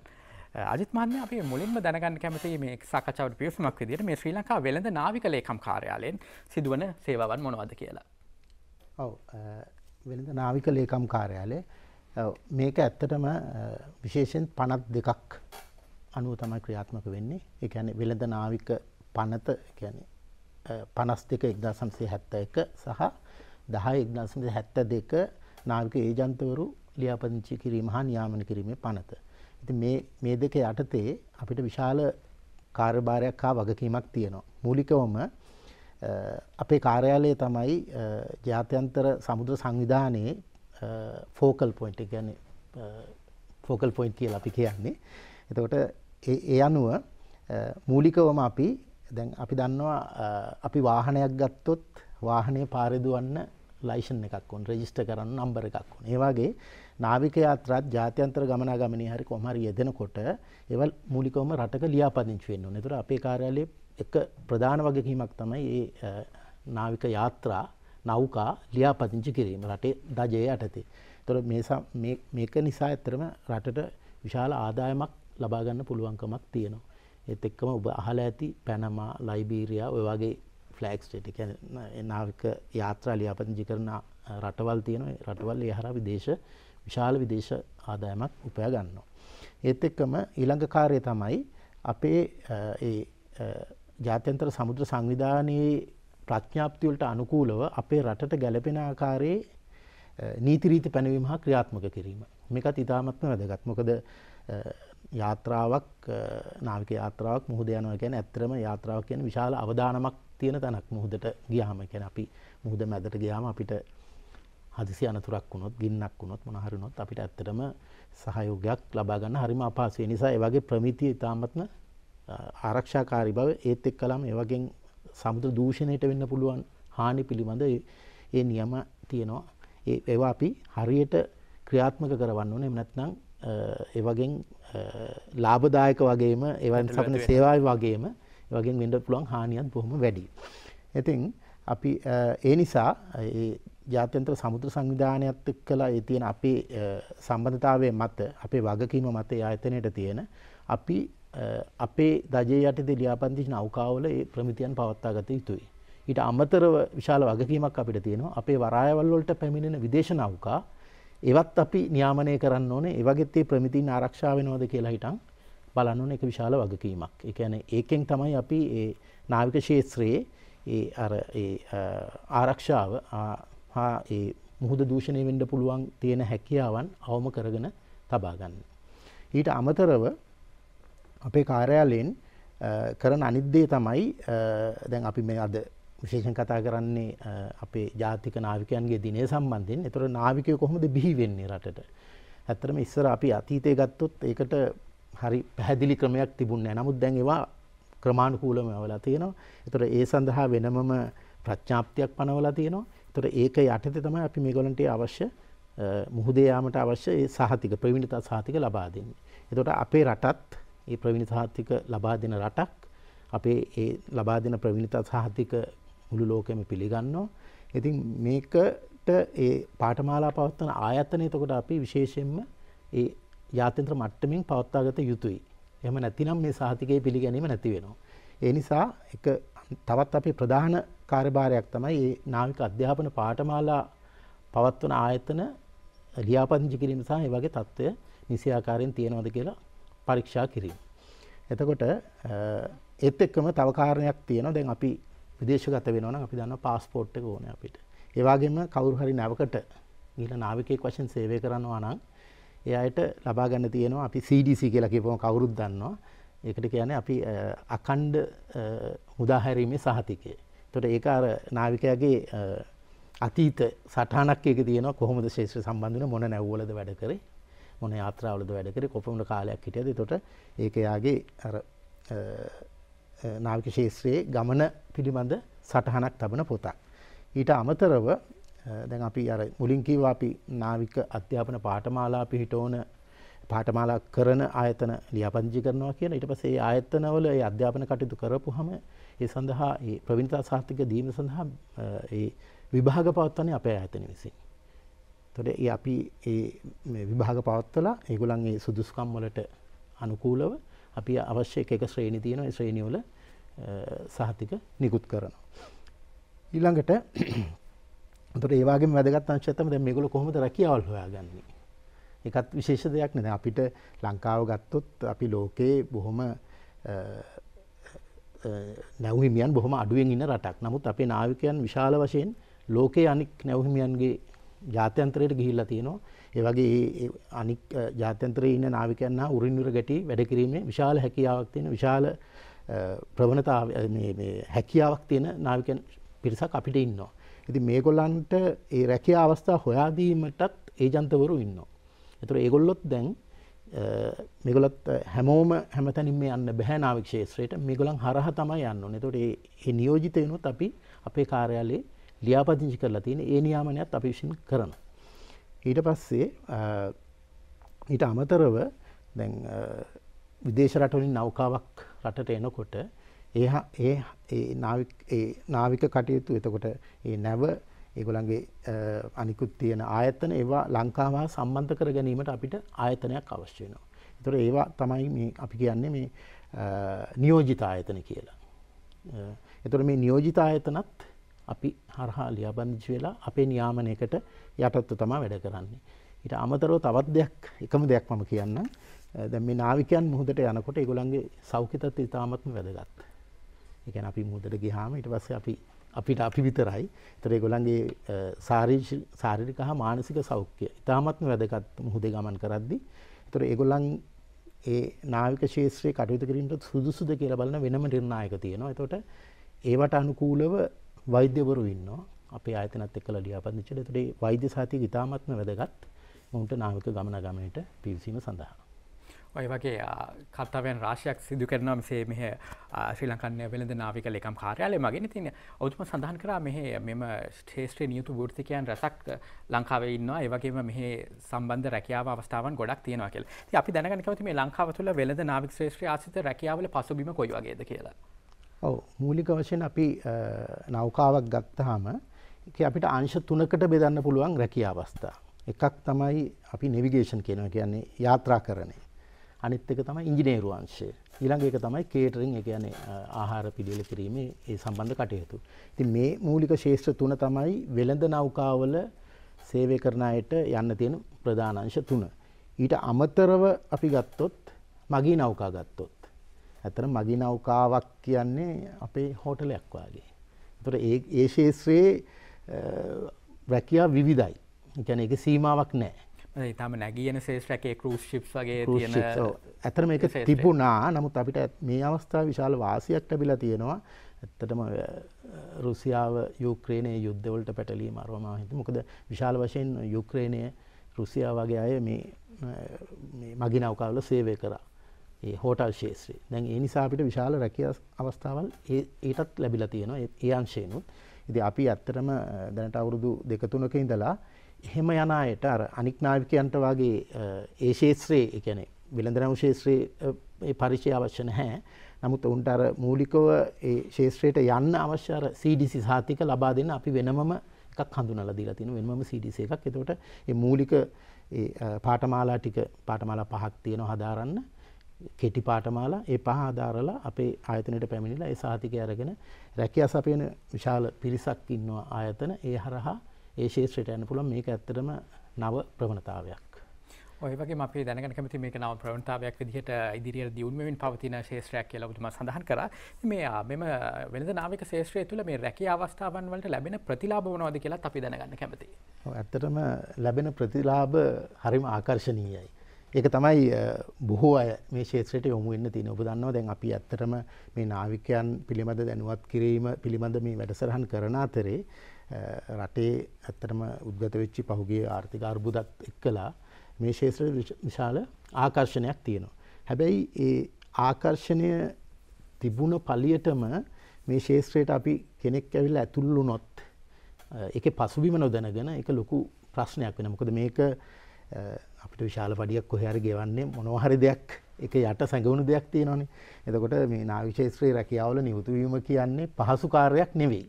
Speaker 2: අජිත් මහත්මයා අපි මුලින්ම දැනගන්න කැමතියි මේ සාකච්ඡාවට පිවිසුමක් විදිහට මේ ශ්‍රී ලංකා වෙළඳ නාවික ලේකම් කාර්යාලයෙන් සිදුවන සේවාවන් මොනවද කියලා.
Speaker 4: ඔව් වෙළඳ නාවික ලේකම් කාර්යාලය මේක ඇත්තටම විශේෂෙන් පනත් දෙකක් අනුව තමයි ක්‍රියාත්මක වෙන්නේ එකැන වෙළඳ නාවික පනත ගැන පනස් දෙක එක්දාසම්සේ හැත්ත එක සහ දහයි එක්දාසම්සේ හැත්ත දෙක නාවික ඒජන්තවරු ලියාපදිංචි කිරීම හා නියාමන කිරීමේ පනත. ඉති මේ දෙක යටතේ අපිට විශාල කාර්භාරයක් හා වගකීමක් තියෙනවා. මූලිකවම අපේ කාර්යාලය තමයි ජාත්‍යන්තර සමුද්‍ර සංවිධානයේ ෆෝකල් පොයින්ට ගැන ෆෝකල් පොයින්් කියල අපි කියන්නේ එතකොට ඒ අනුව uh, මූලිකවම අපි දැන් අපි දන්නවා uh, අපි වාහනයක් ගත්තොත් වාහනය පාරිදුවන්න ලයිෂන් එකක් ඔන් රෙජිස්ට කරන්න නම්බර එකක් වන ඒවාගේ නාවික යාත්‍රත් ජාත්‍යන්තර ගමනා ගමනය හරි කොමරි යෙදෙනකොට ඒවල් මූලිකවම රටක ලියාපදිංචුවෙන්න්න නතුර අපේ කාරයාලය එක ප්‍රධාන වගකීමක් තමයි ඒ uh, නාවික යාත්‍රා නෞකා ලියාපදිංචි කිරීම රටේ දජය යටතේ. තොර මේක නිසා ඇත්තරම රටට විශාල ආදායමක් ලබාගන්න පුළුවන්කමක් තියෙනවා. ඒත් එක්කම ඔබ අහල ඇති පැනමා ලයිබීරයා ඔයවාගේ ෆලක්ස් ටක නාවික යාත්‍රා ලියාපදිංචි කරන රටවල් තියෙන රටවල් එහර විදේශ විශාල විදේශ ආදායමක් උපය ගන්නවා. ඒත් එක්කම ඊළඟ කාරය තමයි අපේ ජාත්‍යන්තර සමුද්‍ර සංවිධානයේ ප්‍රඥාප්තිවලට අනුකූලව අපේ රටට ගැලපෙන ආකාරයේ නීතිරීති පැනවීම හා ක්‍රියාත්මක කිරීම. මේකත් ඉතාමත්ම වැදගත්. මොකද යාත්‍රාවක් නාවික යාත්‍රාවක් මුහුද යනවා කියන්නේ ඇත්තම යාත්‍රාවක් කියන්නේ විශාල අවදානමක් තියෙන තැනක් මුහුදට ගියාම. ඒ කියන්නේ අපි මුහුද මැදට ගියාම අපිට හදිසි අනතුරක් වුණොත් ගින්නක් වුණොත් මොන හරි වුණොත් අපිට ඇත්තටම සහයෝගයක් ලබා ගන්න හරිම අපහසුයි. ඒ නිසා ඒ වගේ ප්‍රමිතිය ඉතාමත්ම ආරක්ෂාකාරී බව ඒත් එක්කලම ඒ වගේ සමුද්‍ර දූෂණයට වෙන්න පුළුවන් හානි පිළිබඳ ඒ නියම තියෙනවා ඒ ඒවා අපි හරියට ක්‍රියාත්මක කරවන්න ඕනේ නැත්නම් ඒ වගේ ලාභදායක වගේම ඒවන් සපන සේවාය වගේම වගේ වෙන්න පුළුවන් හානියත් බොහොම වැඩි. ඉතින් අපි ඒ නිසා ජාත්‍යන්ත්‍ර සමුද්‍ර සංවිධානයත් එක්කලා ඒ තියෙන අපේ සම්බන්ධතාවය මත අපේ වගකීම මත ආයතනයට තියෙන අපි අපේ දජය යටතේ ලියාපන්තිශ නෞකාවල ප්‍රමිතියන් පවත්තා ගත යුතුයි. ඊට අමතරව විශාල වගකීමක් අපිට තියෙනවා අපේ වරායවල්වලට පැමිණෙන විදේශ නෞකා ඒවත් අපි නියාමනය කරන්න ඕනේ ඒවගෙත්තේ ප්‍රමිතින් ආරක්ෂා වෙනවද කියලා හිටන් බලන්න ඕන එක විශාල වගකීමක්. ඒ කියන්නේ ඒකෙන් තමයි අපි ඒ නාවික ශේත්‍රයේ ඒ අර ඒ ආරක්ෂාව හා ඒ මුහුද දූෂණය වෙන්න පුළුවන් තියෙන හැකියාවන් අවම කරගෙන තබා ගන්න. ඊට අමතරව අපේ කාර්යාලයෙන් කරන අනිද්දේ තමයි දැන් අපි මේ අද විශේෂෙන් කතා කරන්නේ අපේ ජාතික නාවිකයන්ගේ දිනය සම්බන්ධයෙන්. ඒතර නාවිකයෝ කොහොමද බිහි වෙන්නේ රටට? ඇත්තටම ඉස්සර අපි අතීතය ගත්තොත් ඒකට හරි පැහැදිලි ක්‍රමයක් තිබුණේ නැහැ. නමුත් දැන් ඒවා ක්‍රමානුකූලව වෙලා තියෙනවා. ඒතර ඒ සඳහා වෙනමම ප්‍රඥාප්තියක් පනවලා තියෙනවා. ඒතර ඒක යටතේ තමයි අපි මේගොල්ලන්ට අවශ්‍ය මුහුදේ යාමට අවශ්‍ය ඒ සහතික ප්‍රවීණතා සහතික ලබා දෙන්නේ. ඒතකොට අපේ රටත් ඒ ප්‍රවිණි සාහතික ලබා දෙන රටක් අපේ ඒ ලබා දෙන ප්‍රවිණිතා සාහතික මුළු ලෝකෙම පිළිගන්නවා. ඉතින් මේකට ඒ පාඨමාලා පවත්වන ආයතනය එතකොට අපි විශේෂයෙන්ම ඒ යාතන්ත්‍ර මට්ටමින් පවත්වාගත යුතුයි. එහෙම නැතිනම් මේ සාහතිකයේ පිළිගැනීම නැති වෙනවා. ඒ නිසා එක තවත් අපේ ප්‍රධාන කාර්යභාරයක් තමයි මේ නාවික අධ්‍යාපන පාඨමාලා පවත්වන ආයතන ලියාපදිංචි කිරීම සහ ඒ වගේ தত্ত্বය නිසි ආකාරයෙන් තියෙනවද කියලා පරීක්ෂා කිරීම. එතකොට ඒත් එක්කම තව කාරණයක් තියෙනවා දැන් අපි විදේශගත වෙනවා නම් අපි දන්නවා પાස්පෝර්ට් එක ඕනේ අපිට. ඒ වගේම කවුරු හරි නැවකට ගිහිල්ලා නාවිකයෙක් වශයෙන් සේවය කරනවා නම් ඒ අයට ලබා ගන්න තියෙනවා අපි CDC කියලා කියපුවම කවුරුත් දන්නවා. ඒකට කියන්නේ අපි අකණ්ඩ මුදාහැරීමේ සහතිකය. එතකොට ඒක අර නාවිකයාගේ අතීත සටහනක් එක තියෙනවා කොහොමද ශේෂ්ත්‍ර සම්බන්ධන මොන නැව්වලද වැඩ කරේ මොන යාත්‍රාවලද වැඩ කරේ කොපමණ කාලයක් හිටියද එතකොට ඒක එයාගේ අර නාවික ශාස්ත්‍රයේ ගමන පිළිබඳ සටහනක් තබන පොතක්. ඊට අමතරව දැන් අපි අර මුලින් කිව්වා අපි නාවික අධ්‍යාපන පාඨමාලා පිහිටෝන පාඨමාලා කරන ආයතන ලියාපදිංචි කරනවා කියන ඊට පස්සේ ඒ ආයතනවල ඒ අධ්‍යාපන කටයුතු කරපුවාම ඒ සඳහා ඒ ප්‍රවීණතා සාහිත්‍යක දීම සඳහා ඒ විභාග පවත්වන්නේ අපේ ආයතන විසින්. එතකොට ඒ අපි ඒ විභාග පවත්වලා ඒගොල්ලන් ඒ සුදුසුකම් වලට අනුකූලව අපි අවශ්‍ය එක එක ශ්‍රේණි තියෙනවා ඒ ශ්‍රේණි වල සහතික නිකුත් කරනවා. ඊළඟට එතකොට ඒ වගේම වැදගත් අංශය තමයි දැන් මේගොල්ලෝ කොහොමද රැකියාවල් හොයාගන්නේ? ඒකත් විශේෂ දෙයක් නේද? අපිට ලංකාව ගත්තොත් අපි ලෝකේ බොහොම නැවහිමියන් බොහොම අඩුවෙන් ඉන්න රටක්. නමුත් අපේ නාවිකයන් විශාල වශයෙන් ලෝකයේ අනික් නැවහිමියන්ගේ ජාත්‍යන්තරයට ගිහිල්ලා තියෙනවා. ඒ වගේ අනික් ජාත්‍යන්තරයේ ඉන්න නාවිකයන් හා උරින් උර ගැටි වැඩ කිරීමේ විශාල හැකියාවක් තියෙන විශාල ප්‍රවණතාව මේ මේ හැකියාවක් තියෙන නාවිකයන් පිරිසක් අපිට ඉන්නවා. ඉතින් මේගොල්ලන්ට ඒ රැකියා අවස්ථා හොයා දීමටත් ඒජන්තවරු ඉන්නවා. ඒතර ඒගොල්ලොත් දැන් මේගොල්ලොත් හැමෝම හැමතැනින් මේ යන්න බෑ නාවික ක්ෂේත්‍රයට මේගොල්ලන් හරහා තමයි යන්න ඕනේ. ඒතකොට මේ නියෝජිත වෙනොත් අපි අපේ කාර්යාලයේ ලියාපදිංචි කරලා තියෙන ඒ නියාමනයක්ත් අපි විසින් කරන. ඊට පස්සේ ඊට අමතරව දැන් විදේශ රටවලින් නෞකාවක් රටට එනකොට ඒ නාවික කටයුතු එතකොට ඒ නැව ඒගොළන්ගේ අනිකුත් තියෙන ආයතන ඒවා ලංකාවා සම්බන්ධ කර ගැනීමට අපිට ආයතනයක් අවශ්‍ය වෙනවා. එතොට ඒවා තමයි මේ අපි කියන්නේ මේ නියෝජිත ආයතන කියලා. එතොට මේ නියෝජිත ආයතනත් අපි හරහා ලියාබන්දිචි වෙලා අපේ නියාමනයකට යටත්ව තමා වැඩ කරන්නේ. ඊට අමතරව තවත් දෙයක් එකම දෙයක් මම කියන්න දැ මේ නාවිකයන් මුහදට යනකොට ඒගොළන්ගේ සෞඛ්‍යතත් ඉතාමත්ම වැදගත්. එකන අපි මුහදට ගිහාම ඉට පස්ස අපි අපිට අපි විතරයි තරේ ගොළන්ගේ සාරිරික හා මානසික සෞඛ්‍ය ඉතාමත්ම වැදගත් මුහදේ ගමන් කරද්දි. තොර ඒගොල්ලන් ඒ නාවික ශේත්‍රයේ කටයුතු කිරීමට සුදුසුද කියල බලන වෙනම නිර්ණායක තියෙනවා එතොට ඒවට අනුකූලව වෛද්‍යවරු ඉන්න අප අතනත් එක්ල ලියාපදිච තුරේ වෛද්‍ය සාතිය ඉතාමත්ම වැදගත් ඔවුන්ට නාවික ගමන ගමනට පිවිසීම සඳහා.
Speaker 2: ඔය වගේ කර්තාවයන් රාශයක් සිදු කරනම් සේ මෙහ ශ්‍රී ලංකන්න වෙළඳ නාවික ලෙකම් කාරයාලය මගෙන තින ඔතුම සඳහන් කරා මෙහ මෙම ශ්‍රේෂ්‍ර නියුතු ෘතිකයන් රැසක් ලංකාවේ ඉන්නවා ඒවගේම මෙහ සම්බන්ධ රැකියාව අවස්ථාවන් ගොඩක් තියෙනවාකෙල් අපි දැනගනිකවති මේ ලංකාව තුළ වෙළඳ නාවික ශ්‍රේෂ්‍ර ආසිත රැකියාවල පසුබිම කොයි වගේද කියලා.
Speaker 4: ඔව් මූලික වශයෙන් අපි නෞකාවක් ගත්තාම ඒක අපිට අංශ තුනකට බෙදන්න පුළුවන් රැකියා අවස්ථා. එකක් තමයි අපි නෙවිගේෂන් කියනවා කියන්නේ යාත්‍රා කරන අනිත් එක තමයි ඉංජිනේරු අංශය. ඊළඟ එක තමයි කේටරින් ඒ කියන්නේ ආහාර පිළියෙල කිරීමේ ඒ සම්බන්ධ කටයුතු. ඉතින් මේ මූලික ශේෂ්ත්‍ර තුන තමයි වෙළඳ නෞකාවල සේවය කරන අයට යන්න තියෙන ප්‍රධාන අංශ තුන. ඊට අමතරව අපි ගත්තොත් මගී නෞකා ගත්තොත් ඇතර මගි නෞකාවක් කියන්නේ අපේ හෝටලයක් වගේ. තොට ඒ ඒ ශේත්‍රයේ රැකයා විවිධයි. ගැන එක සීමාවක්
Speaker 2: නෑ. තම නැගියන සේත්‍රකේ කරුස් ශිප් වගේ තියෙන ඇතර මේක තිබුණා
Speaker 4: නමුත් අපිට මේ අවස්ථා විශාල වාසියක් ලැබිලා තියෙනවා ඇත්තටම රුසියාව යුක්‍රේණය යුද්ධවලට පැටලී මරවම හිත මොකද විශාල වශයෙන් යුක්‍රේණය රුසියා වගේ අය මේ මගිනවකාවල සේවය කරා හෝටල් ශේත්‍රයේ දැන් ඒ නිසා අපිට විශාල රැකිය අවස්ථාවල් ඒටත් ලැබිලා තියෙනවා ඒ අංශයනුත් ඉති අපි ඇත්තටම දැනට අවුරුදු දෙකතුනක ඉඳලා එහෙම යනායට අර අනික් නාවිකයන්ට වගේ ඒ ශේත්‍රයේ එකැනෙ විලඳනව ශේත්‍රයේ පරිචය අවශ්‍ය නැහැ නමුත් උන්ට අර මූලිකව ඒ ශේත්‍රයට යන්න අවශ්‍යර සඩිසි සාතික ලබා දෙන්න අපි වෙනමම එකක් හඳුනල දීලා තින වෙනම සඩිස එකක් එතකොට මූලික පාටමාලා ටික පාටමාලා පහක් තියෙන හදාරන්න කෙටි පාටමාලා ඒ පහ ආධාරලා අපේ ආයතනයට පැමිණිලා ඒ සාතිකය අරගෙන රැකියා සපයන විශාල පිරිසක් ඉන්නවා ආයතන ඒ හරහා ඒ ශේෂත්‍රයට යන්න පුළුවන් මේක ඇත්තටම නව ප්‍රවණතාවයක්.
Speaker 2: ඔය වගේ අපේ දැනගෙන කැමති මේක නව ප්‍රවණතාවයක් විදිහට ඉදිරියට දියුණුවෙමින් පවතින ශේෂ්ත්‍රයක් කියලා ඔබතුමා සඳහන් කරා. මේ මෙම වෙළඳ නාවික ශේෂ්ත්‍රය තුළ මේ රැකියා අවස්ථාවන් වලට ලැබෙන ප්‍රතිලාභ මොනවද කියලාත් අපි දැනගන්න කැමතියි.
Speaker 4: ඔව් ඇත්තටම ලැබෙන ප්‍රතිලාභ හරිම ආකර්ෂණීයයි. ඒක තමයි බොහෝ අය මේ ශේත්‍රයට යොමු වෙන්න තියෙන ඔබ දන්නවා දැන් අපි ඇත්තටම මේ නාවිකයන් පිළිබඳ දැනුවත් කිරීම පිළිබඳ මේ වැඩසටහන් කරන අතරේ රටේ ඇත්තටම උද්ගත වෙච්චි පහුගේ ආර්ථික අර්බුදත් එක්කලා මේ ශේත්‍රයේ විශාල ආකර්ෂණයක් තියෙනවා. හැබැයි ඒ ආකර්ෂණය තිබුණ පලියටම මේ ශේත්‍රයට අපි කෙනෙක් ඇවිල්ලා ඇතුල් වුණොත් ඒකේ පසුබිම නොදැනගෙන ඒක ලොකු ප්‍රශ්නයක් වෙනවා. මොකද මේක අපිට විශාල පඩියක් කොහරි ගෙවන්නේ මොනවහරි දෙයක් එක යට සැඟවුණු දෙයක් තියෙනවානේ. එතකොට මේ නාවිශේෂත්‍රයේ රැකියාවල නියුතු වීම කියන්නේ පහසු කාර්යයක් නෙවෙයි.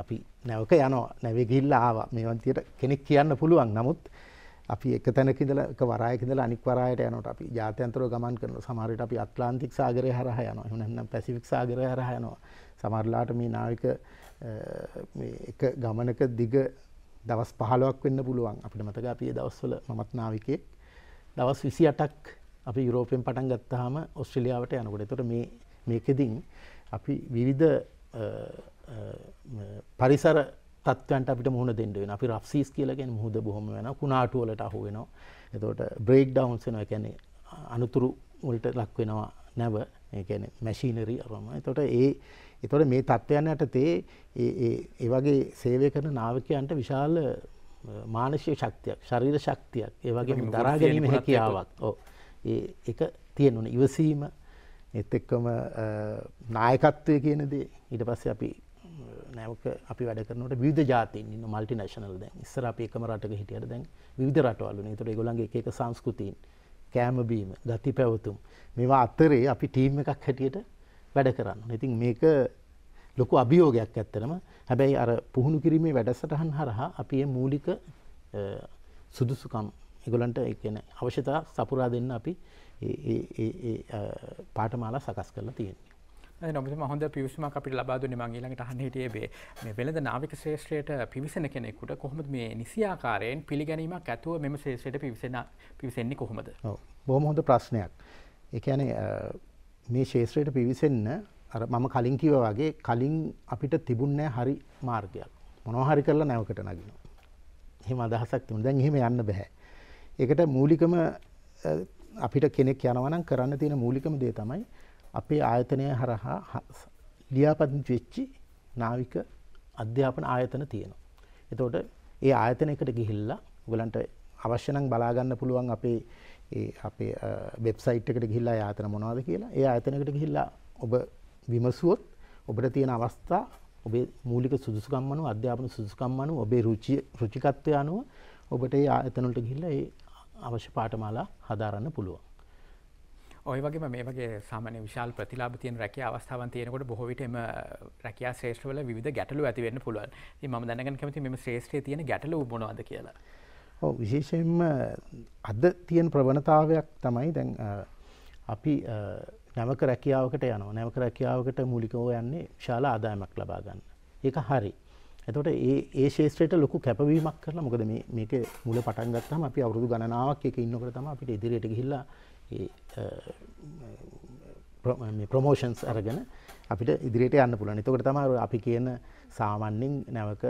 Speaker 4: අපි නැවක යනවා. නැවේ ගිහිල්ලා ආවා. මේ වන්තියට කෙනෙක් කියන්න පුළුවන්. නමුත් අපි එක තැනක ඉඳලා එක වරායක ඉඳලා අනික් වරායට යනකොට අපි ජාත්‍යන්තරව ගමන් කරනවා. සමහර විට අපි අට්ලාන්ටික් සාගරය හරහා යනවා. එහෙම නැත්නම් පැසිෆික් සාගරය හරහා යනවා. සමහරලාට මේ නාවික මේ එක ගමනක දිග දවස් පහලොක් වෙන්න පුළුවන් අපිට මතක අපේ දවස්වල මත් නාවිකෙක් දවස් විසි අටක් අපි යුරෝපයෙන් පටන් ගත්තාහම ඔස්ට්‍රලියාවට යනකොට තොට මේකෙදින් අපි විවිධ පරිසර තත්වන්ට අපිට මුහුණ දෙන්නවෙන අපි රක්්සීස් කියලගෙන මුහද බොහොම වෙන කුණාටුවලට අහුවෙනවා එතකොට බ්‍රේක් ඩවන්ස් වෙන එකැනෙ අනුතුරු වලට ලක්වෙනවා නැව ඒැන මැශීනරි අරම තොට ඒ එතොට මේ තත්ත්වයන් යටතේ ඒ වගේ සේවය කරන නාවකයන්ට විශාල මානශය ශක්තියක් ශරීර ශක්තියක් ඒවගේ දරාගැනීම හැකියාවක් ඕ එක තියෙනුන ඉවසීම එත් එක්කම නායකත්වය කියනදේ ඊට පස්සේ අපි නැවක අපි වැඩකනට විධ ජාතින් න්න මල්ටි නශනල් දැන් ඉස්සර අප එකම රටක හිටියට දැන් විධ රටවල්ලන තුර ගොලන්ගේ එක සංස්කෘතින් කෑමබීම ගති පැවතුම් මෙවා අත්තරේ අපි ටීම් එකක් හැටියට වැඩ කරන්න. ඉතින් මේක ලොකු අභියෝගයක් ඇත්තනම හැබැයි අර පුහුණු කිරීමේ වැඩසටහන් හරහා අපේ මූලික සුදුසුකම් එගොලන්ට එකන අවශ්‍යතා සපුරා දෙන්න අපි පාටමාලා සකස් කරලා තියෙන්නේ.
Speaker 2: නොබතුම හොඳ පිවිසුම අපිට ලබාදුන මංගේලඟට හන්නහිටියේ මේ වෙළඳ නාවික ශේෂත්‍රයට පිවිසෙන කෙනෙකුට කොහොමද මේ නිසියාකාරයෙන් පිළිගැනීමක් ඇතුව මෙම ශේෂයට පිවිසෙන පිවිසෙන්නේ කොහොමද
Speaker 4: බොහොම හොඳ ප්‍රශ්නයක් එකන මේ ශේත්‍රයට පිවිසෙන්න මම කලින් කිව වගේ කලින් අපිට තිබුන්නෑ හරි මාර්ගයක් මොනොහරි කරලා නැවකට නගෙන. හෙම අදහසක් තුන් දැන් එහෙම යන්න බැහැ. ඒකට මූලිකම අපිට කෙනෙක් යනවනම් කරන්න තියෙන මූලිකම දේ තමයි අපේ ආයතනය හරහා ලියාපදිංචි වෙච්චි නාවික අධ්‍යාපන ආයතන තියෙනවා. එතකොට ඒ ආයතනයකට ගිහිල්ලා ඔයගලන්ට අවශ්‍ය නම් බලා ගන්න පුළුවන් අපේ ඒ අපේ වෙබ්සයිට් එකට ගිහිල්ලා ආයතන මොනවද කියලා ඒ ආයතනකට ගිහිල්ලා ඔබ විමසුවොත් ඔබට තියෙන අවස්ථා ඔබේ මූලික සුදුසුකම් අනුව අධ්‍යාපන සුදුසුකම් අනුව ඔබේ රුචි රුචිකත්වය අනුව ඔබට ඒ ආයතන වලට ගිහිල්ලා ඒ අවශ්‍ය පාඨමාලා හදාරන්න පුළුවන්.
Speaker 2: ඔය වගේම මේ වගේ සාමන විශාල් ප්‍රතිලාබතියන් රැකිය අවස්ථාවන් තියෙනකොට බොහෝවිටම රැකයා ශ්‍රේෂ්ඨවල විධ ගැටලු ඇතිවෙන්න පුළුවන් ම දැනග කැමති මෙම ශ්‍රේෂ්‍රය තියෙන ගැටලු බොනවාද කියලා.
Speaker 4: ඔව් විශේෂයෙන්ම අද තියෙන ප්‍රවණතාවයක් තමයි දැන් අපි නැවක රැකියාවකට යනවා නැවක රැකියාවකට මූලිකව යන්නේ ශාල ආදායමක් ලබා ගන්න. ඒක හරි. එතකොට ඒ ඒ ශේෂත්‍රයට ලොකු කැපවීමක් කරලා මොකද මේ මේක මුල පටන් ගත්තාම අපි අවුරුදු ගණනාවක් එක ඉන්නකොට තමයි අපිට ඉදිරියට ගිහිල්ලා ඒ ප්‍රමෝෂන්ස් අරගෙන අපිට ඉදිරියට යන්න පුළුවන්. එතකොට තමයි අපි කියන සාමාන්‍යයෙන් නැවක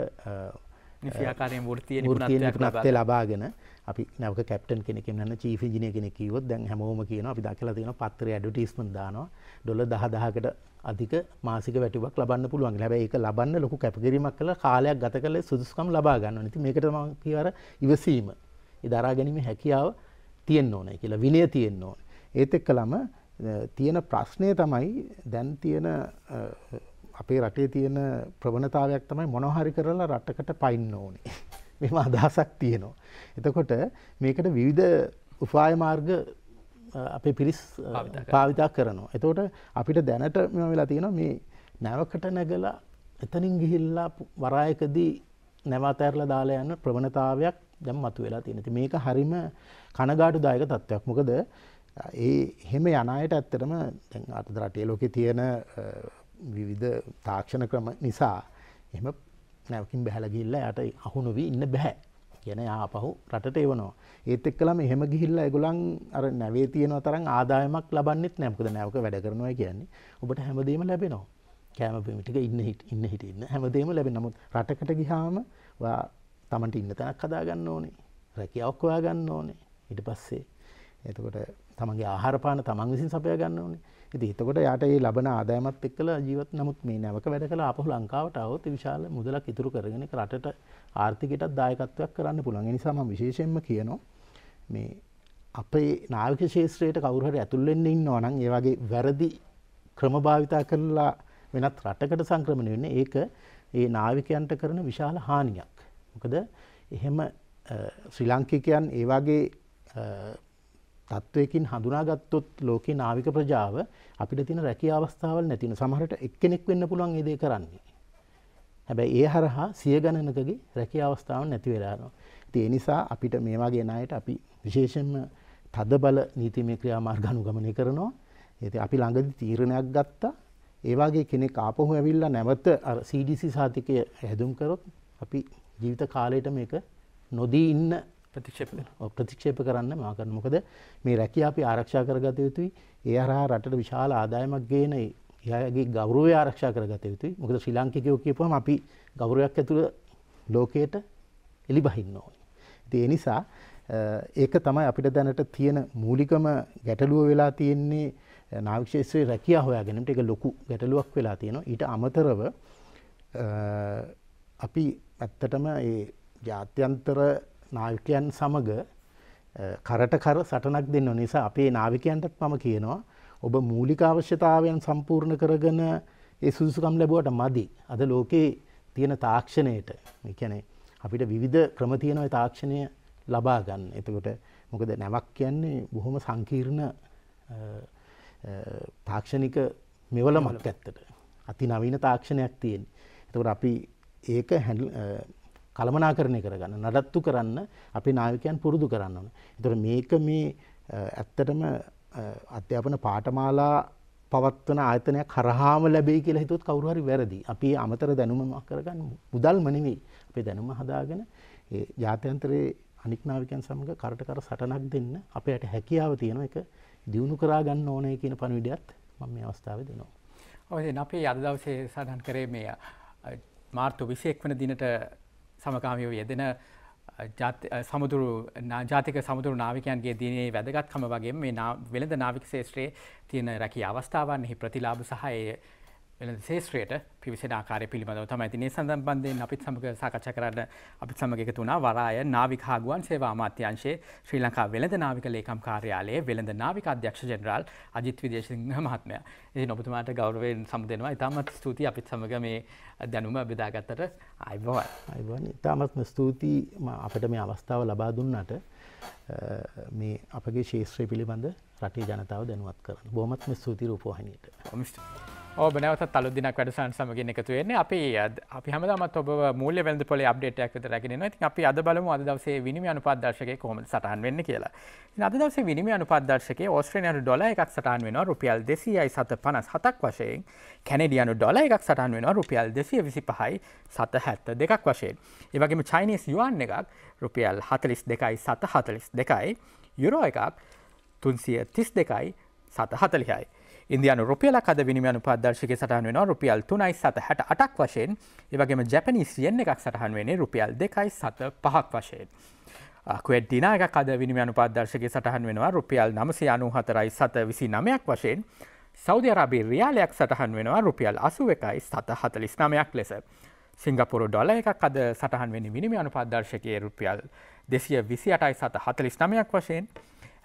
Speaker 4: යාකාරයෙන් වෘතිය නිපුණත්වය ලබාගෙන අපි නවක කැප්ටන් කෙනෙක් නන්න චීෆ ඉජිනය කෙනෙක් කිවොත් දැන් හැමෝම කියන අපි දකලා තියෙන පත්‍රය ඇඩ්වර්ටයිස්මන්ට් දානවා ඩොලර් 10000කට අධික මාසික වැටුවක් ලබන්න පුළුවන් හැබැයි ඒක ලබන්න ලොකු කැපකිරීමක් කළා කාලයක් ගත කළේ සුදුසුකම් ලබා ගන්න ඕනේ. ඉතින් මේකට මම කියවර ඉවසීම. ඒ දරා ගැනීමේ හැකියාව තියෙන්න ඕනේ කියලා විනය තියෙන්න ඕනේ. ඒත් එක්කලම තියෙන ප්‍රශ්නය තමයි දැන් තියෙන අපේ රටේ තියෙන ප්‍රවණතාවයක් තමයි මොනොහරි කරලා රටකට පයින්න ඕනේ. මෙම අදහසක් තියෙනවා. එතකොට මේකට විවිධ උපාය මාර්ග අපේ පිරිස් පාවිතා කරනවා. එතකොට අපිට දැනට මෙම වෙලා තියෙනවා මේ නැවකට නැගලා එතනින් ගිහිල්ලා වරායකදී නැවතඇරලා දාලා යන්න ප්‍රවණතාවයක් දැම් මතු වෙලා තියෙනති මේක හරිම කනගාටු දායක තත්ත්වයක් මොකද ඒ හෙම යනයට ඇත්තරම අතදරටේ ලෝකෙ තියෙන විවිධ තාක්ෂණ ක්‍රම නිසා එම නැවකින් බැහලගිල්ල යට අහුණුවී ඉන්න බැහැ ගැන ආපහු රටට එවනවා. ඒත් එක්කලම එහෙම ගිහිල්ල ඇගුලන් අර නැවේ තියෙන තරම් ආදායමක් ලබන්නෙත් නැමකද නැවක වැඩ කරනවා කියන්නේ ඔබට හැමදීම ලැබෙනවා. කෑම පිමිටික ඉන්න හිට ඉන්න හිට ඉන්න හැමදේම ලැබෙන නමුත් රටකට ගිහාම තමන්ට ඉන්න තැනක් හදාගන්න ඕනේ රැකියාවක් හොයාගන්න ඕනේ ඊට පස්සේ එතකොට තමන්ගේ ආහාරපාන තමන් විසින් සපයා ගන්න ඕනේ ඉතින් එතකොට යාට ඒ ලබන ආදායමත් එක්කලා ජීවත් නමුත් මේ නැවක වැඩ කළා ආපහු ලංකාවට આવොත් විශාල මුදලක් ඉතුරු කරගෙන රටට ආර්ථිකයටත් දායකත්වයක් කරන්න පුළුවන්. ඒ නිසා මම විශේෂයෙන්ම කියනවා මේ අපේ නාවික ශේෂ්ත්‍රයට කවුරු හරි ඇතුල් වෙන්න ඉන්නවා නම් ඒ වගේ වැරදි ක්‍රම භාවිතා කරලා වෙනත් රටකට සංක්‍රමණය වෙන්නේ ඒක ඒ නාවිකයන්ට කරන විශාල හානියක්. මොකද එහෙම ශ්‍රී ලංකිකයන් ඒ වගේ තත්ත්වයකින් හඳුනාගත්තොත් ලෝකේ නාවික ප්‍රජාව අපිට තියෙන රැකී අවස්ථාවල් නැතින සමහරට එක්කෙනෙක් වෙන්න පුළුවන් ඒ දේ කරන්නේ. හැබැයි ඒ හරහා සිය ගණනකගේ රැකී අවස්ථාවන් නැති වෙලා යනවා. ඉතින් ඒ නිසා අපිට මේ වගේ ණයට අපි විශේෂයෙන්ම තදබල නීතිමය ක්‍රියාමාර්ග අනුගමනය කරනවා. ඒත් අපි ළඟදී තීරණයක් ගත්තා. ඒ වගේ කෙනෙක් ආපහු ඇවිල්ලා නැවත CDC සාතිකය හැදුම් කරොත් අපි ජීවිත කාලයට මේක නොදී ඉන්න ප්‍රතික්ෂේප කරන්න මාකරන මොකද මේ රැකි අපි ආරක්ෂා කරගත යුතුයි ඒ අරහා රටට විශාල ආදායමක් ගේන ඒගේ ගෞරුවය ආරක්ෂා කරගත යුතුයි මොකද ශ්‍රී ලාංකිකයෝ කියපුවම අපි ගෞරවයක් ඇතුළ ලෝකයට එලි බහින්න ඕනි. ඒ නිසා ඒක තමයි අපිට දැනට තියෙන මූලිකම ගැටලුව වෙලා තියෙන්නේ නාවික්ෂේත්‍රයේ රැකියා හොයාගෙනට එක ලොකු ගැටලුවක් වෙලා තියෙනවා ඊට අමතරව අපි ඇත්තටම ඒ ජාත්‍යන්තර නාවිකයන් සමග කරට කර සටනක් දෙන්න නිසා අපේ නාවිකයන්ටත් මම කියනවා ඔබ මූලික අවශ්‍යතාවයන් සම්පූර්ණ කරගෙන ඒ සුදුසුකම් ලැබුවට මදි අද ලෝකයේ තියෙන තාක්ෂණයට එකැනේ අපිට විවිධ ක්‍රම තියෙනව තාක්ෂණය ලබා ගන්න එතකොට මොකද නැවක් කියන්නේ බොහොම සංකීර්ණ තාක්ෂණික මෙවල මක් ඇත්තට අති නවීන තාක්ෂණයක් තියෙන් එතකට අපි ඒක හැඩ කළමනාකරණය කරගන්න නඩත්තු කරන්න අපි නායකයන් පුරුදු කරන්න ඕන. එතොට මේක මේ ඇත්තටම අධ්‍යාපන පාටමාලා පවත්වන ආයතනය කරහාම ලැබේ කියලා හිතුත් කවරුහරි වැරදි. අපි අමතර දැනුම කරගන්න මුදල් මනිවී අපේ දැනුම හදාගෙන ජාත්‍යන්තරයේ අනික්නාවිකයන් සමඟ කරටකර සටනක් දෙන්න අපට හැකියාව තියෙන එක දියුණු කරාගන්න ඕනය කියන පණවිඩියත් මම මේ අවස්ථාව දෙනවා.
Speaker 2: ඔය අපේ අදදවසේ සහන් කරේ මේ මාර්තු විසෙක්වන දිනට සමකාමියෝ යෙදෙන සමුදුරු ජාතික සමුදුරු නාවිකයන්ගේ දිනේ වැදගත්කම වගේ මේ වෙළඳ නාවික ශේෂත්‍රයේ තියෙන රැකී අවස්ථාවන් එහි ප්‍රතිලාභ සහ වෙළඳ ශේත්‍රයට පිවිසෙන ආකාරය පිළිබඳව තමයි ඉතින් මේ සම්බන්ධයෙන් අපිත් සමග සාකච්ඡා කරන්න අපිත් සමග එකතු වුණා වරාය නාවික හාගුවන් සේවා අමාත්‍යාංශයේ ශ්‍රී ලංකා වෙළඳ නාවික ලේකම් කාර්යාලයේ වෙළඳ නාවික අධ්‍යක්ෂ ජෙනරාල් අජිත් විදේශසිංහ මහත්මයා. ඉතින් ඔබතුමාට ගෞරවයෙන් සමුදෙනවා. ඉතාමත් ස්තුතියි අපිත් සමග මේ දැනුම බෙදාගත්තට
Speaker 4: අයිබෝයි. අයිබෝයි. ඉතාමත්ම ස්තුතියි අපිට මේ අවස්ථාව ලබා දුන්නට. මේ අපගේ ශේත්‍රය පිළිබඳ රටේ ජනතාව දැනුවත් කරන බොහොමත්ම ස්තුති රූපවාහිනියට.
Speaker 2: ඔබනවත තලුදිනක් වැඩසන් සමගින් එකතුවෙන්නේ අපි අපි හමදමත් ඔබ මුල්ල වැද පොල අප්ඩේටයක් විත රැගෙනවා ති අපි අද බලමු අද දවසේ විනිම අනුපදර්ශකය කොම සටහන් වෙන්න කියලා. අද දවසේ විනිම අනුපදර්ශකයේ ඔස්ට්‍රේලියානු ඩොලර් එකක් සටහන් වෙනවා රුපියල් 257 වශයෙන් කැනඩියානු ඩොලර් එකක් සටහන් වෙනවා රුපියල් 225යි 772ක් වශයෙන්. ඒ වගේම චයිනීස් යුවාන් එකක් රුපියල් 42යි 742යි යුරෝ එකක් 332යි 740යි. ඉන්දයානු රුපියල අද විනිමයන පදර්ශක සටහන් වෙන රුපියල් තුනයි සත හැට අටක් වශයෙන් ඒවගේම ජැපනිස්ියෙන් එකක් සටහන් වෙන්නේ රුපියල් දෙකයි සත පහක් වශයෙන්. කුවෙත් දිනාක අද විනිමයනු පදර්ශක සටහන් වෙනවා රුපියල් නමසය අනු හතරයි සත විසි නමයක් වශයෙන් සෞධ අරබි රියාලයක් සටහන් වෙනවා රුපියල් අසුව එකයි සත හතලිස් නමයක් ලෙස. සිංගපුරු ඩොල එකක් අද සටහන් වෙනි විනිමයනු පදර්ශකයේ රුපියල් දෙසිය විසි අටයි සත හතලිස් නමයක් වශයෙන්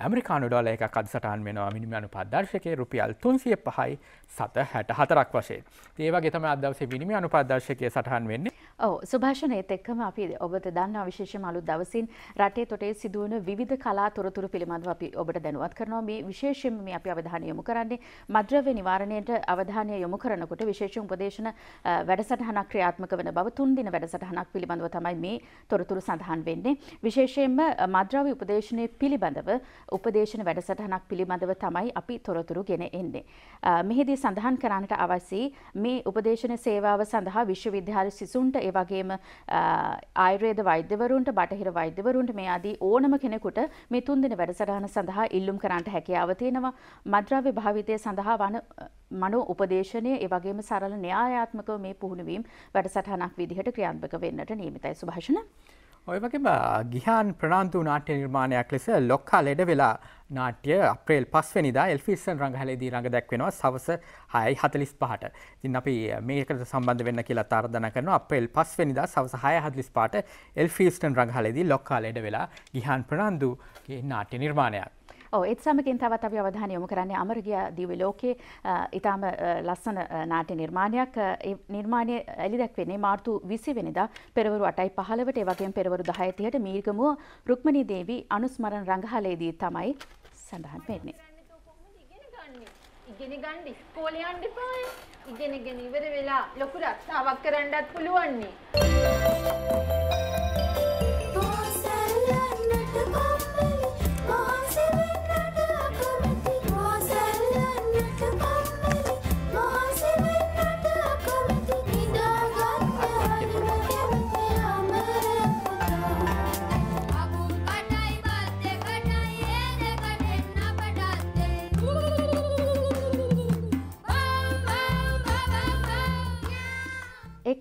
Speaker 2: ඇමරිකානු ඩොල එක අදසටන් වෙනවා මිනිමයනු පදර්ශකය රුපියල් තුන්සිය පහයි සත හැට හතරක් වශයෙන් ඒවගේ තම අදවස විනිම අනු පදර්ශකය සටහන් වෙන්නේ
Speaker 1: ඕ සුභාෂණයත් එක්කම අපි ඔබට දන්න විශේෂ මලු දවසින් රටේ තොටේ සිදුවන විධ කලා තොරතුරු පිළිබඳව අපි ඔබට දැනුවත් කරනවා මේ විශේෂෙන් මේ අපි අවධානය යොමු කරන්නේ මද්‍රව්‍ය නිවාරණයට අවධානය යොමු කරනකොට විශේෂ උපදේශන වැඩසටහනක් ක්‍රියාත්මක වන බව තුන් දින වැඩසටහනක් පිළිබඳව තමයි මේ තොරතුරු සඳහන් වෙන්නේ විශේෂයෙන්ම මද්‍රව්‍ය උපදේශනය පිළිබඳව උපදේශන වැඩසටහනක් පිළිබඳව තමයි අපි තොරතුරු ගෙන එන්නේ. මෙහිදී සඳහන් කරන්නට අවසි මේ උපදේශන සේවාව සඳහා විශ්වවිද්‍යාල සිසුන්ට ඒවගේම ආයුර්වේද වෛද්‍යවරුන්ට බටහිර වෛද්‍යවරුන්ට මේ ආදී ඕනම කෙනෙකුට මේ තුන්දින වැඩසටහන සඳහා ඉල්ලුම් කරන්නට හැකියාව තියෙනවා. මද්‍රව්‍ය භාවිතය සඳහා වන මනෝ උපදේශනය එවගේම සරල න්‍යායාත්මකව මේ පුහුණුවීම් වැඩසටහනක් විදිහට ක්‍රියාත්මක වෙන්නට නියමිතයි සුභාෂණ.
Speaker 2: ඔය වගේම ගිහාන් ප්‍රනාන්තු නාට්‍ය නිර්මාණයක් ලෙස ලොක්කා ලෙඩ වෙලා නාට්‍ය අප්‍රේල් පස්වනිදා එල්ෆිස්සන් රඟහලේදී රඟ දැක්වෙනවා සවස හයයි හතලිස් පහට තින් අපි මේකට සම්බන්ධ වෙන්න කියලා තාර්ධන කරන අපේල් පස්වනිදා සවස හය හදලිස් පාට එල්ෆිස්ටන් රඟහලේදී ලොක්කා ලෙඩ වෙලා ගිහාන් ප්‍රනාන්දුගේ නාට්‍ය නිර්මාණයක්.
Speaker 1: ඒත් සමගින් තවත් අපි අවධානය යොමු කරන්නේ අමරගිය දිවි ලෝකයේ ඉතාම ලස්සන නාට්‍ය නිර්මාණයක් ඒ නිර්මාණය එළි දැක්වෙන්නේ මාර්තු 20 වෙනිදා පෙරවරු 8:15ට ඒ වගේම පෙරවරු 10:30ට මීර්ගමුව රුක්මනී දේවී අනුස්මරණ රංගහලේදී තමයි සඳහන් වෙන්නේ. ඉගෙන ගන්න ඉස්කෝලේ යන්න එපා. ඉගෙනගෙන ඉවර වෙලා ලොකු රස්සාවක් කරන්නත් පුළුවන් නේ.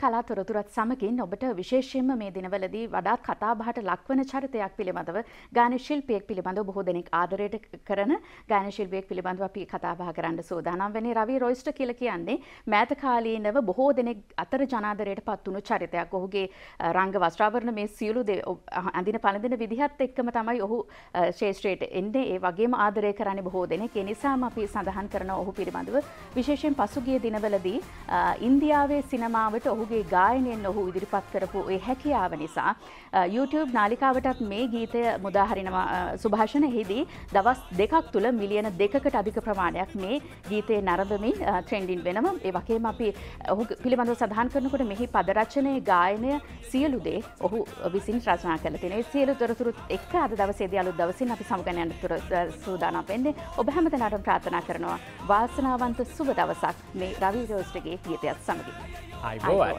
Speaker 1: කලාතොරතුරත් සමගින් ඔබට විශේෂයෙන්ම මේ දිනවලදී වඩාත් කතාබහට ලක්වන චරිතයක් පිළිබඳව ගාන ශිල්පියෙක් පිළිබඳව බොහෝ දෙනෙක් ආදරයට කරන ගාන ශිල්පියෙක් පිළිබඳව අපි කතාබහ කරන්න සූදානම් වෙන්නේ රවි රොයිස්ටර් කියලා කියන්නේ මෑත කාලීනව බොහෝ දෙනෙක් අතර ජනාදරයට පත් වුණු චරිතයක්. ඔහුගේ රංග වස්ත්‍රාභරණ මේ සියලු අඳින පළඳින විදිහත් එක්කම තමයි ඔහු ශේෂ්ත්‍රයට එන්නේ. ඒ වගේම ආදරය කරන්නේ බොහෝ දෙනෙක්. ඒ නිසාම අපි සඳහන් කරන ඔහු පිළිබඳව විශේෂයෙන් පසුගිය දිනවලදී ඉන්දියාවේ සිනමාවට ඔහු ඔහුගේ ගායනයෙන් ඔහු ඉදිරිපත් කරපු ඒ හැකියාව නිසා YouTube නාලිකාවටත් මේ ගීතය මුදාහරිනවා සුභාෂණ හිදී දවස් දෙකක් තුළ මිලියන දෙකකට අධික ප්‍රමාණයක් මේ ගීතය නරඹමින් ට්‍රෙන්ඩින් වෙනම ඒ වගේම අපි ඔහු පිළිබඳව සඳහන් කරනකොට මෙහි පදරචනය ගායනය සියලු දේ ඔහු විසින් රචනා කළ තිනේ සියලු තොරතුරුත් එක්ක අද දවසේදී අලුත් දවසින් අපි සමගන යන තුර සූදානම් වෙන්නේ ඔබ හැමතැනටම ප්‍රාර්ථනා කරනවා වාසනාවන්ත සුබ දවසක් මේ රවි රෝස්ටගේ ගීතයත් සමගින්. අයිබෝවන්.